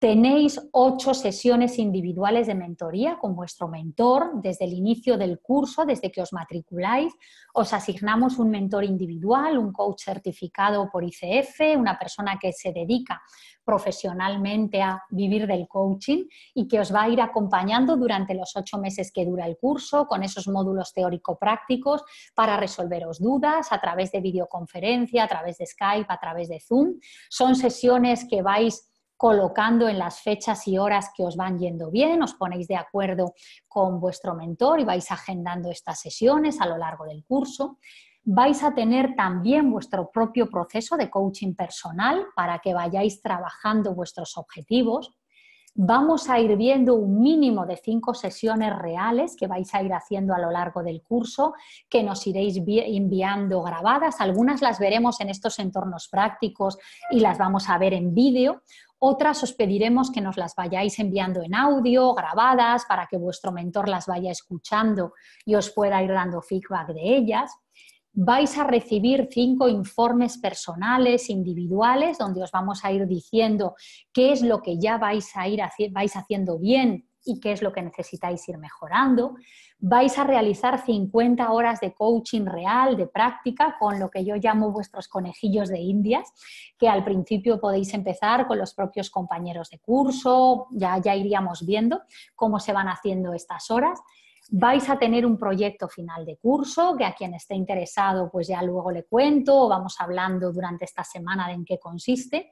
Tenéis ocho sesiones individuales de mentoría con vuestro mentor desde el inicio del curso, desde que os matriculáis. Os asignamos un mentor individual, un coach certificado por ICF, una persona que se dedica profesionalmente a vivir del coaching y que os va a ir acompañando durante los ocho meses que dura el curso con esos módulos teórico-prácticos para resolveros dudas a través de videoconferencia, a través de Skype, a través de Zoom. Son sesiones que vais colocando en las fechas y horas que os van yendo bien, os ponéis de acuerdo con vuestro mentor y vais agendando estas sesiones a lo largo del curso. Vais a tener también vuestro propio proceso de coaching personal para que vayáis trabajando vuestros objetivos. Vamos a ir viendo un mínimo de cinco sesiones reales que vais a ir haciendo a lo largo del curso, que nos iréis enviando grabadas. Algunas las veremos en estos entornos prácticos y las vamos a ver en vídeo. Otras os pediremos que nos las vayáis enviando en audio, grabadas, para que vuestro mentor las vaya escuchando y os pueda ir dando feedback de ellas. Vais a recibir cinco informes personales, individuales, donde os vamos a ir diciendo qué es lo que ya vais a ir vais haciendo bien y qué es lo que necesitáis ir mejorando. Vais a realizar 50 horas de coaching real, de práctica, con lo que yo llamo vuestros conejillos de indias, que al principio podéis empezar con los propios compañeros de curso, ya, ya iríamos viendo cómo se van haciendo estas horas. Vais a tener un proyecto final de curso, que a quien esté interesado, pues ya luego le cuento, o vamos hablando durante esta semana de en qué consiste.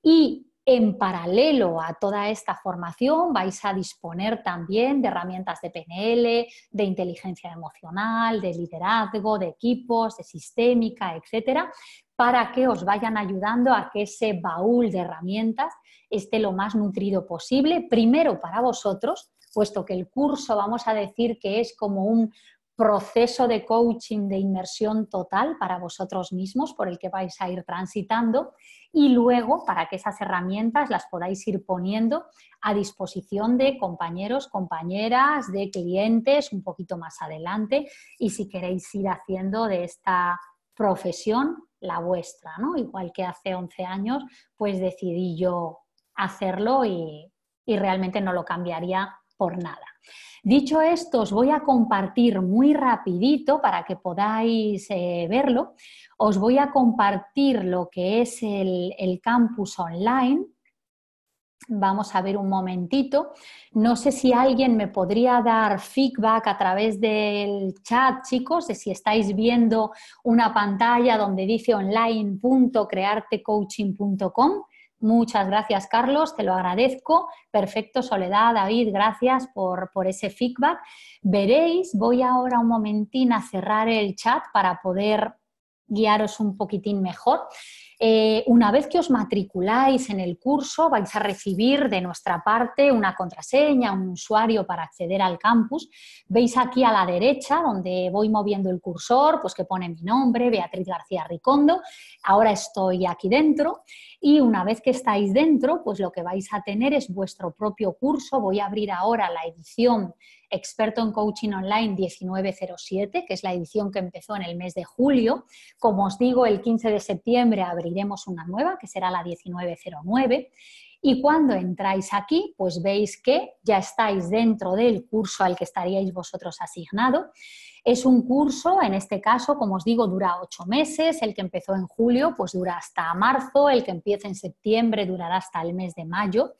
Y en paralelo a toda esta formación vais a disponer también de herramientas de PNL, de inteligencia emocional, de liderazgo, de equipos, de sistémica, etcétera, para que os vayan ayudando a que ese baúl de herramientas esté lo más nutrido posible, primero para vosotros, puesto que el curso vamos a decir que es como un proceso de coaching de inmersión total para vosotros mismos por el que vais a ir transitando y luego para que esas herramientas las podáis ir poniendo a disposición de compañeros, compañeras, de clientes un poquito más adelante y si queréis ir haciendo de esta profesión la vuestra, ¿no? Igual que hace 11 años, pues decidí yo hacerlo y, y realmente no lo cambiaría Dicho esto, os voy a compartir muy rapidito para que podáis eh, verlo. Os voy a compartir lo que es el, el campus online, Vamos a ver un momentito. No sé si alguien me podría dar feedback a través del chat, chicos, de si estáis viendo una pantalla donde dice online.creartecoaching.com Muchas gracias, Carlos, te lo agradezco. Perfecto, Soledad, David, gracias por, por, ese feedback. Veréis, voy ahora un momentín a cerrar el chat para poder guiaros un poquitín mejor. Eh, una vez que os matriculáis en el curso, vais a recibir de nuestra parte una contraseña, un usuario para acceder al campus. Veis aquí a la derecha, donde voy moviendo el cursor, pues que pone mi nombre, Beatriz García Ricondo. Ahora estoy aquí dentro y una vez que estáis dentro, pues lo que vais a tener es vuestro propio curso. Voy a abrir ahora la edición experto en coaching online 1907, que es la edición que empezó en el mes de julio. Como os digo, el 15 de septiembre abril iremos una nueva, que será la 1909. Y cuando entráis aquí, pues veis que ya estáis dentro del curso al que estaríais vosotros asignado. Es un curso, en este caso, como os digo, dura ocho meses. El que empezó en julio, pues dura hasta marzo. El que empieza en septiembre durará hasta el mes de mayo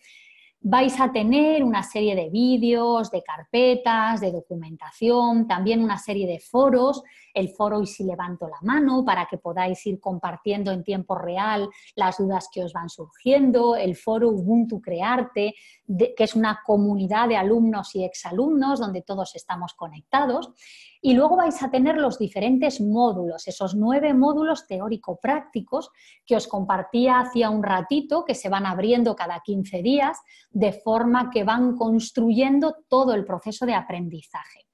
vais a tener una serie de vídeos, de carpetas, de documentación, también una serie de foros, el foro y si levanto la mano para que podáis ir compartiendo en tiempo real las dudas que os van surgiendo, el foro Ubuntu Crearte, que es una comunidad de alumnos y exalumnos donde todos estamos conectados y luego vais a tener los diferentes módulos, esos nueve módulos teórico-prácticos que os compartía hacía un ratito, que se van abriendo cada 15 días, de forma que van construyendo todo el proceso de aprendizaje.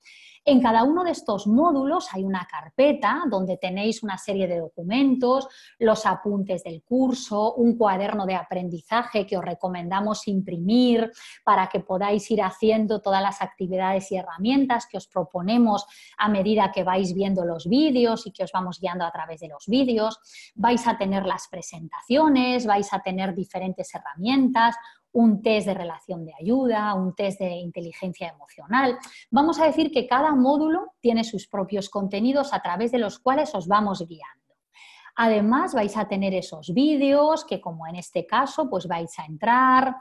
En cada uno de estos módulos hay una carpeta donde tenéis una serie de documentos, los apuntes del curso, un cuaderno de aprendizaje que os recomendamos imprimir para que podáis ir haciendo todas las actividades y herramientas que os proponemos a medida que vais viendo los vídeos y que os vamos guiando a través de los vídeos. Vais a tener las presentaciones, vais a tener diferentes herramientas, un test de relación de ayuda, un test de inteligencia emocional. Vamos a decir que cada módulo tiene sus propios contenidos a través de los cuales os vamos guiando. Además, vais a tener esos vídeos que, como en este caso, pues vais a entrar,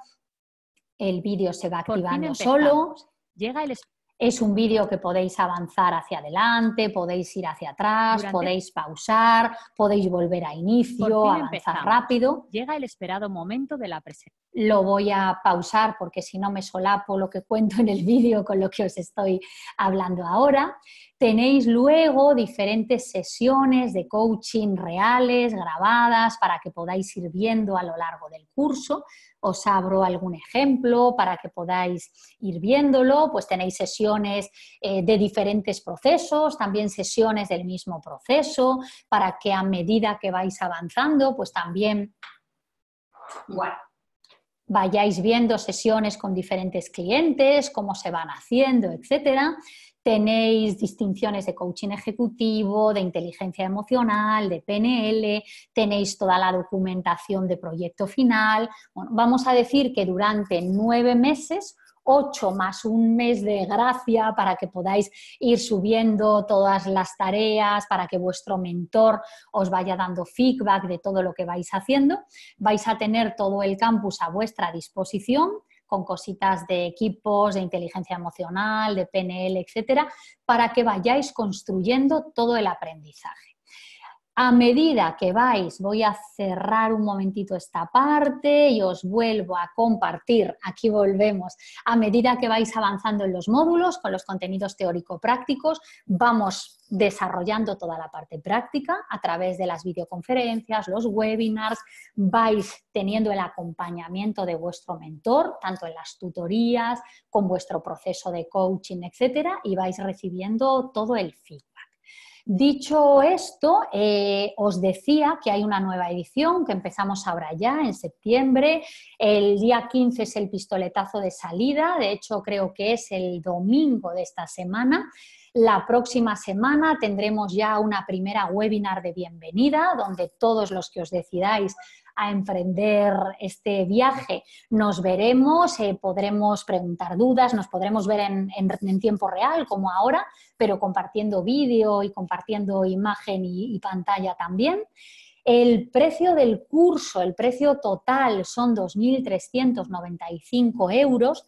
el vídeo se va activando solo. Llega el es un vídeo que podéis avanzar hacia adelante, podéis ir hacia atrás, podéis pausar, podéis volver a inicio, avanzar rápido. Llega el esperado momento de la presentación. Lo voy a pausar porque si no me solapo lo que cuento en el vídeo con lo que os estoy hablando ahora. Tenéis luego diferentes sesiones de coaching reales, grabadas, para que podáis ir viendo a lo largo del curso os abro algún ejemplo para que podáis ir viéndolo, pues tenéis sesiones eh, de diferentes procesos, también sesiones del mismo proceso, para que a medida que vais avanzando, pues también... vayáis viendo sesiones con diferentes clientes, cómo se van haciendo, etcétera tenéis distinciones de coaching ejecutivo, de inteligencia emocional, de PNL, tenéis toda la documentación de proyecto final. vamos a decir que durante nueve meses ocho más un mes de gracia para que podáis ir subiendo todas las tareas, para que vuestro mentor os vaya dando feedback de todo lo que vais haciendo. Vais a tener todo el campus a vuestra disposición con cositas de equipos, de inteligencia emocional, de PNL, etcétera, para que vayáis construyendo todo el aprendizaje. A medida que vais, voy a cerrar un momentito esta parte y os vuelvo a compartir. Aquí volvemos. A medida que vais avanzando en los módulos con los contenidos teórico-prácticos, vamos desarrollando toda la parte práctica a través de las videoconferencias, los webinars, vais teniendo el acompañamiento de vuestro mentor, tanto en las tutorías, con vuestro proceso de coaching, etcétera, y vais recibiendo todo el feedback. Dicho esto, eh, os decía que hay una nueva edición que empezamos ahora ya, en septiembre. El día 15 es el pistoletazo de salida, de hecho creo que es el domingo de esta semana. La próxima semana tendremos ya una primera webinar de bienvenida, donde todos los que os decidáis a emprender este viaje. Nos veremos, eh, podremos preguntar dudas, nos podremos ver en, tiempo real, como ahora, pero compartiendo vídeo y compartiendo imagen y, y pantalla también. El precio del curso, el precio total son 2.395 euros.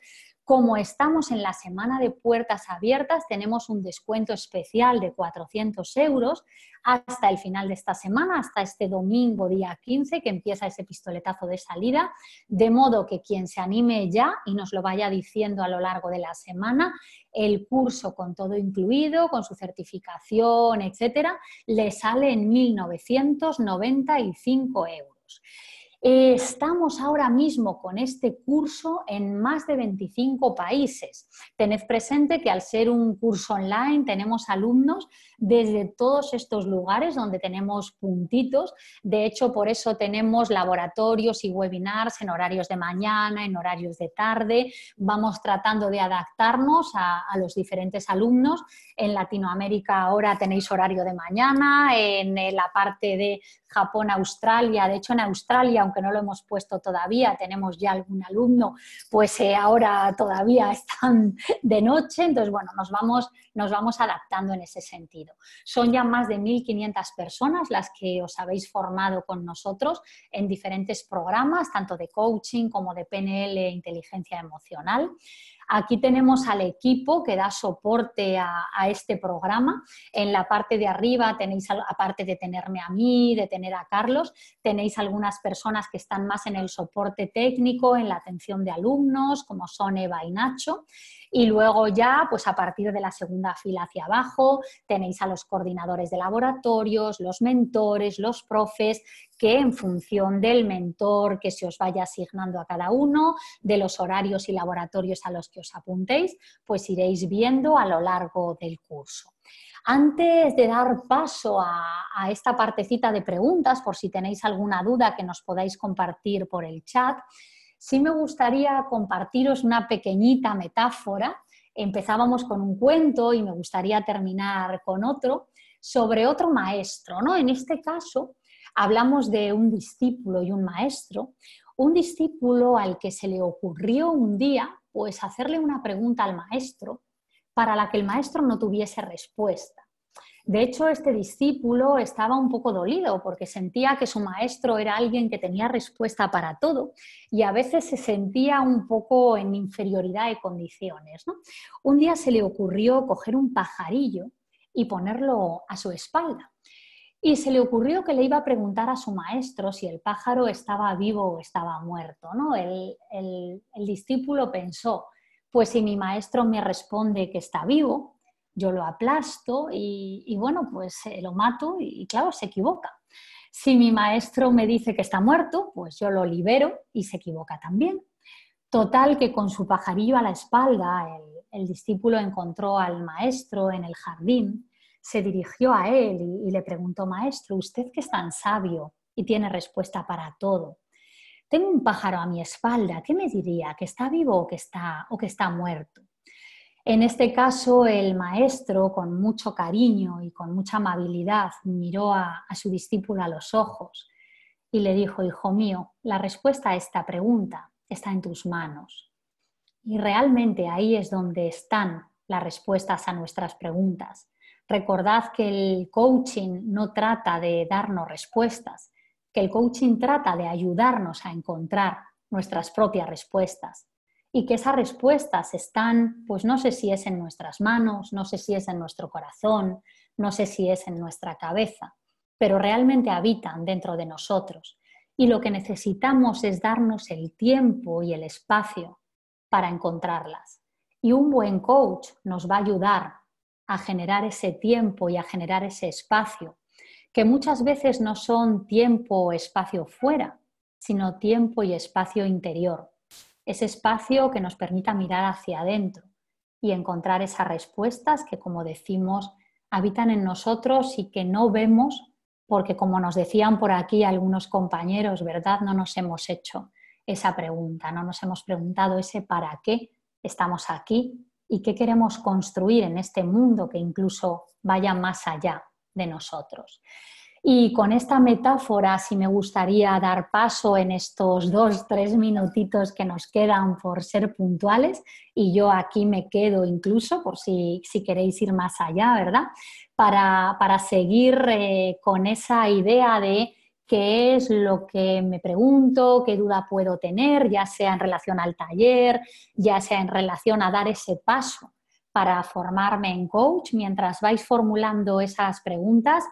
Como estamos en la semana de puertas abiertas, tenemos un descuento especial de 400 euros hasta el final de esta semana, hasta este domingo día 15 que empieza ese pistoletazo de salida, de modo que quien se anime ya y nos lo vaya diciendo a lo largo de la semana, el curso con todo incluido, con su certificación, etcétera, le sale en 1.995 euros. Eh, estamos ahora mismo con este curso en más de 25 países. Tened presente que al ser un curso online tenemos alumnos desde todos estos lugares donde tenemos puntitos. De hecho, por eso tenemos laboratorios y webinars en horarios de mañana, en horarios de tarde. Vamos tratando de adaptarnos a, a los diferentes alumnos. En Latinoamérica ahora tenéis horario de mañana, en eh, la parte de Japón, Australia. De hecho, en Australia, aunque no lo hemos puesto todavía, tenemos ya algún alumno, pues eh, ahora todavía están de noche, entonces bueno, nos vamos, nos vamos adaptando en ese sentido. Son ya más de 1.500 personas las que os habéis formado con nosotros en diferentes programas, tanto de coaching como de PNL e inteligencia emocional. Aquí tenemos al equipo que da soporte a, este programa. En la parte de arriba tenéis, aparte de tenerme a mí, de tener a Carlos, tenéis algunas personas que están más en el soporte técnico, en la atención de alumnos, como son Eva y Nacho. Y luego ya, pues a partir de la segunda fila hacia abajo, tenéis a los coordinadores de laboratorios, los mentores, los profes, que en función del mentor que se os vaya asignando a cada uno, de los horarios y laboratorios a los que os apuntéis, pues iréis viendo a lo largo del curso. Antes de dar paso a, esta partecita de preguntas, por si tenéis alguna duda que nos podáis compartir por el chat, sí me gustaría compartiros una pequeñita metáfora. Empezábamos con un cuento y me gustaría terminar con otro sobre otro maestro, ¿no? En este caso hablamos de un discípulo y un maestro, un discípulo al que se le ocurrió un día pues hacerle una pregunta al maestro para la que el maestro no tuviese respuesta. De hecho, este discípulo estaba un poco dolido porque sentía que su maestro era alguien que tenía respuesta para todo y a veces se sentía un poco en inferioridad de condiciones. Un día se le ocurrió coger un pajarillo y ponerlo a su espalda. Y se le ocurrió que le iba a preguntar a su maestro si el pájaro estaba vivo o estaba muerto. el discípulo pensó, pues si mi maestro me responde que está vivo, yo lo aplasto y, bueno, pues eh, lo mato y, claro, se equivoca. Si mi maestro me dice que está muerto, pues yo lo libero y se equivoca también. Total que con su pajarillo a la espalda, el, discípulo encontró al maestro en el jardín, se dirigió a él y, le preguntó, maestro, usted que es tan sabio y tiene respuesta para todo. Tengo un pájaro a mi espalda, ¿qué me diría? ¿Que está vivo o que está, o que está muerto? En este caso, el maestro, con mucho cariño y con mucha amabilidad, miró a, su discípulo a los ojos y le dijo, Hijo mío, la respuesta a esta pregunta está en tus manos. Y realmente ahí es donde están las respuestas a nuestras preguntas. Recordad que el coaching no trata de darnos respuestas, que el coaching trata de ayudarnos a encontrar nuestras propias respuestas y que esas respuestas están, pues no sé si es en nuestras manos, no sé si es en nuestro corazón, no sé si es en nuestra cabeza, pero realmente habitan dentro de nosotros. Y lo que necesitamos es darnos el tiempo y el espacio para encontrarlas. Y un buen coach nos va a ayudar a generar ese tiempo y a generar ese espacio, que muchas veces no son tiempo o espacio fuera, sino tiempo y espacio interior ese espacio que nos permita mirar hacia adentro y encontrar esas respuestas que, como decimos, habitan en nosotros y que no vemos porque, como nos decían por aquí algunos compañeros, ¿verdad? No nos hemos hecho esa pregunta, no nos hemos preguntado ese para qué estamos aquí y qué queremos construir en este mundo que incluso vaya más allá de nosotros. Y con esta metáfora, si me gustaría dar paso en estos dos, tres minutitos que nos quedan por ser puntuales, y yo aquí me quedo incluso por si, queréis ir más allá, ¿verdad? Para, seguir eh, con esa idea de qué es lo que me pregunto, qué duda puedo tener, ya sea en relación al taller, ya sea en relación a dar ese paso para formarme en coach, mientras vais formulando esas preguntas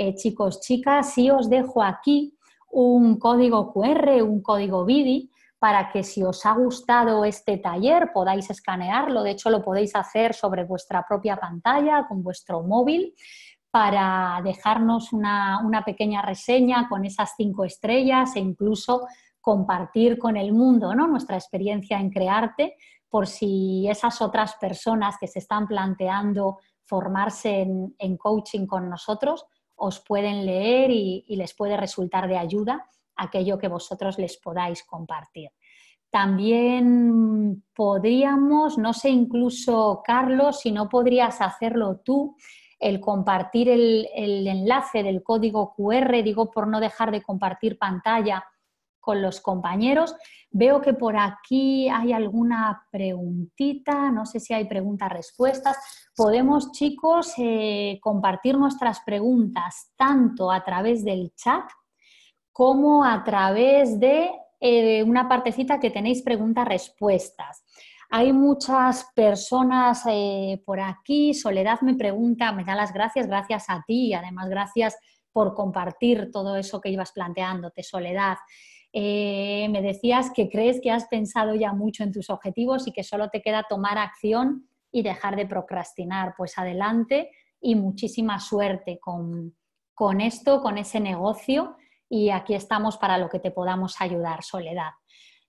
eh, chicos, chicas, sí os dejo aquí un código QR, un código BIDI, para que si os ha gustado este taller podáis escanearlo. De hecho, lo podéis hacer sobre vuestra propia pantalla, con vuestro móvil, para dejarnos una, pequeña reseña con esas cinco estrellas e incluso compartir con el mundo nuestra experiencia en crearte por si esas otras personas que se están planteando formarse en coaching con nosotros, os pueden leer y, les puede resultar de ayuda aquello que vosotros les podáis compartir. También podríamos, no sé incluso Carlos, si no podrías hacerlo tú, el compartir el enlace del código QR, digo por no dejar de compartir pantalla con los compañeros. Veo que por aquí hay alguna preguntita, no sé si hay preguntas-respuestas. Podemos, chicos, eh, compartir nuestras preguntas tanto a través del chat como a través de eh, una partecita que tenéis preguntas-respuestas. Hay muchas personas eh, por aquí. Soledad me pregunta, me da las gracias, gracias a ti, además gracias por compartir todo eso que ibas planteándote, Soledad. Eh, me decías que crees que has pensado ya mucho en tus objetivos y que solo te queda tomar acción y dejar de procrastinar. Pues adelante y muchísima suerte con esto, con ese negocio y aquí estamos para lo que te podamos ayudar, Soledad.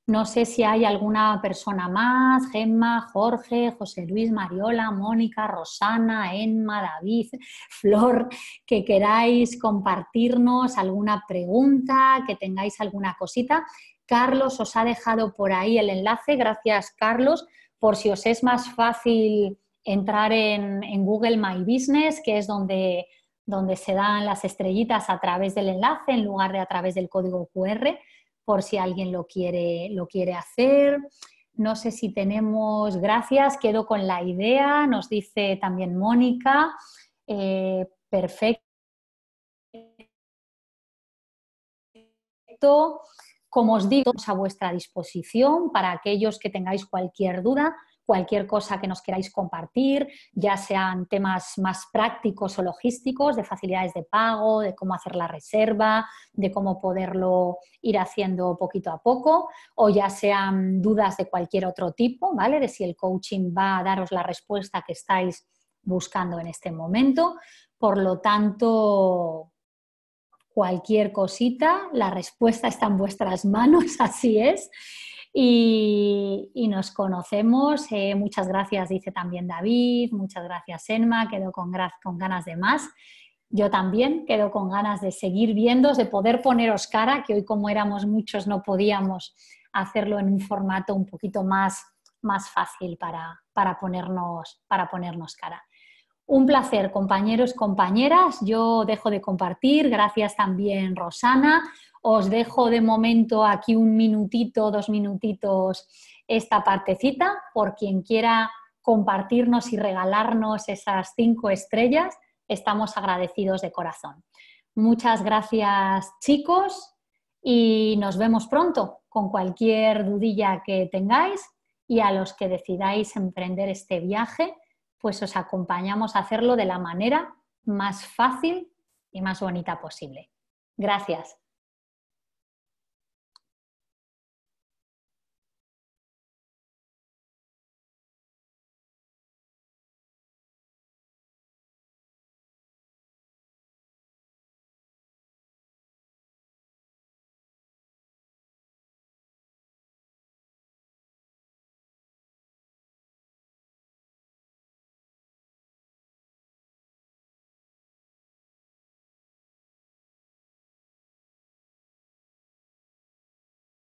No sé si hay alguna persona más, Gemma, Jorge, José Luis, Mariola, Mónica, Rosana, Emma, David, Flor, que queráis compartirnos alguna pregunta, que tengáis alguna cosita. Carlos os ha dejado por ahí el enlace. Gracias, Carlos, por si os es más fácil entrar en, Google My Business, que es donde, donde se dan las estrellitas a través del enlace en lugar de a través del código QR por si alguien lo quiere, lo quiere hacer. No sé si tenemos, gracias, quedo con la idea, nos dice también Mónica. Eh, perfecto. Como os digo, a vuestra disposición para aquellos que tengáis cualquier duda cualquier cosa que nos queráis compartir, ya sean temas más prácticos o logísticos, de facilidades de pago, de cómo hacer la reserva, de cómo poderlo ir haciendo poquito a poco, o ya sean dudas de cualquier otro tipo, ¿vale? De si el coaching va a daros la respuesta que estáis buscando en este momento. Por lo tanto, cualquier cosita, la respuesta está en vuestras manos, así es y, nos conocemos. Eh, muchas gracias, dice también David, muchas gracias Enma, quedo con, ganas de más. Yo también quedo con ganas de seguir viendo, de poder poneros cara, que hoy como éramos muchos no podíamos hacerlo en un formato un poquito más, más fácil para, para ponernos cara. Un placer, compañeros, compañeras. Yo dejo de compartir. Gracias también, Rosana. Os dejo de momento aquí un minutito, dos minutitos esta partecita por quien quiera compartirnos y regalarnos esas cinco estrellas. Estamos agradecidos de corazón. Muchas gracias chicos y nos vemos pronto con cualquier dudilla que tengáis y a los que decidáis emprender este viaje pues os acompañamos a hacerlo de la manera más fácil y más bonita posible. Gracias.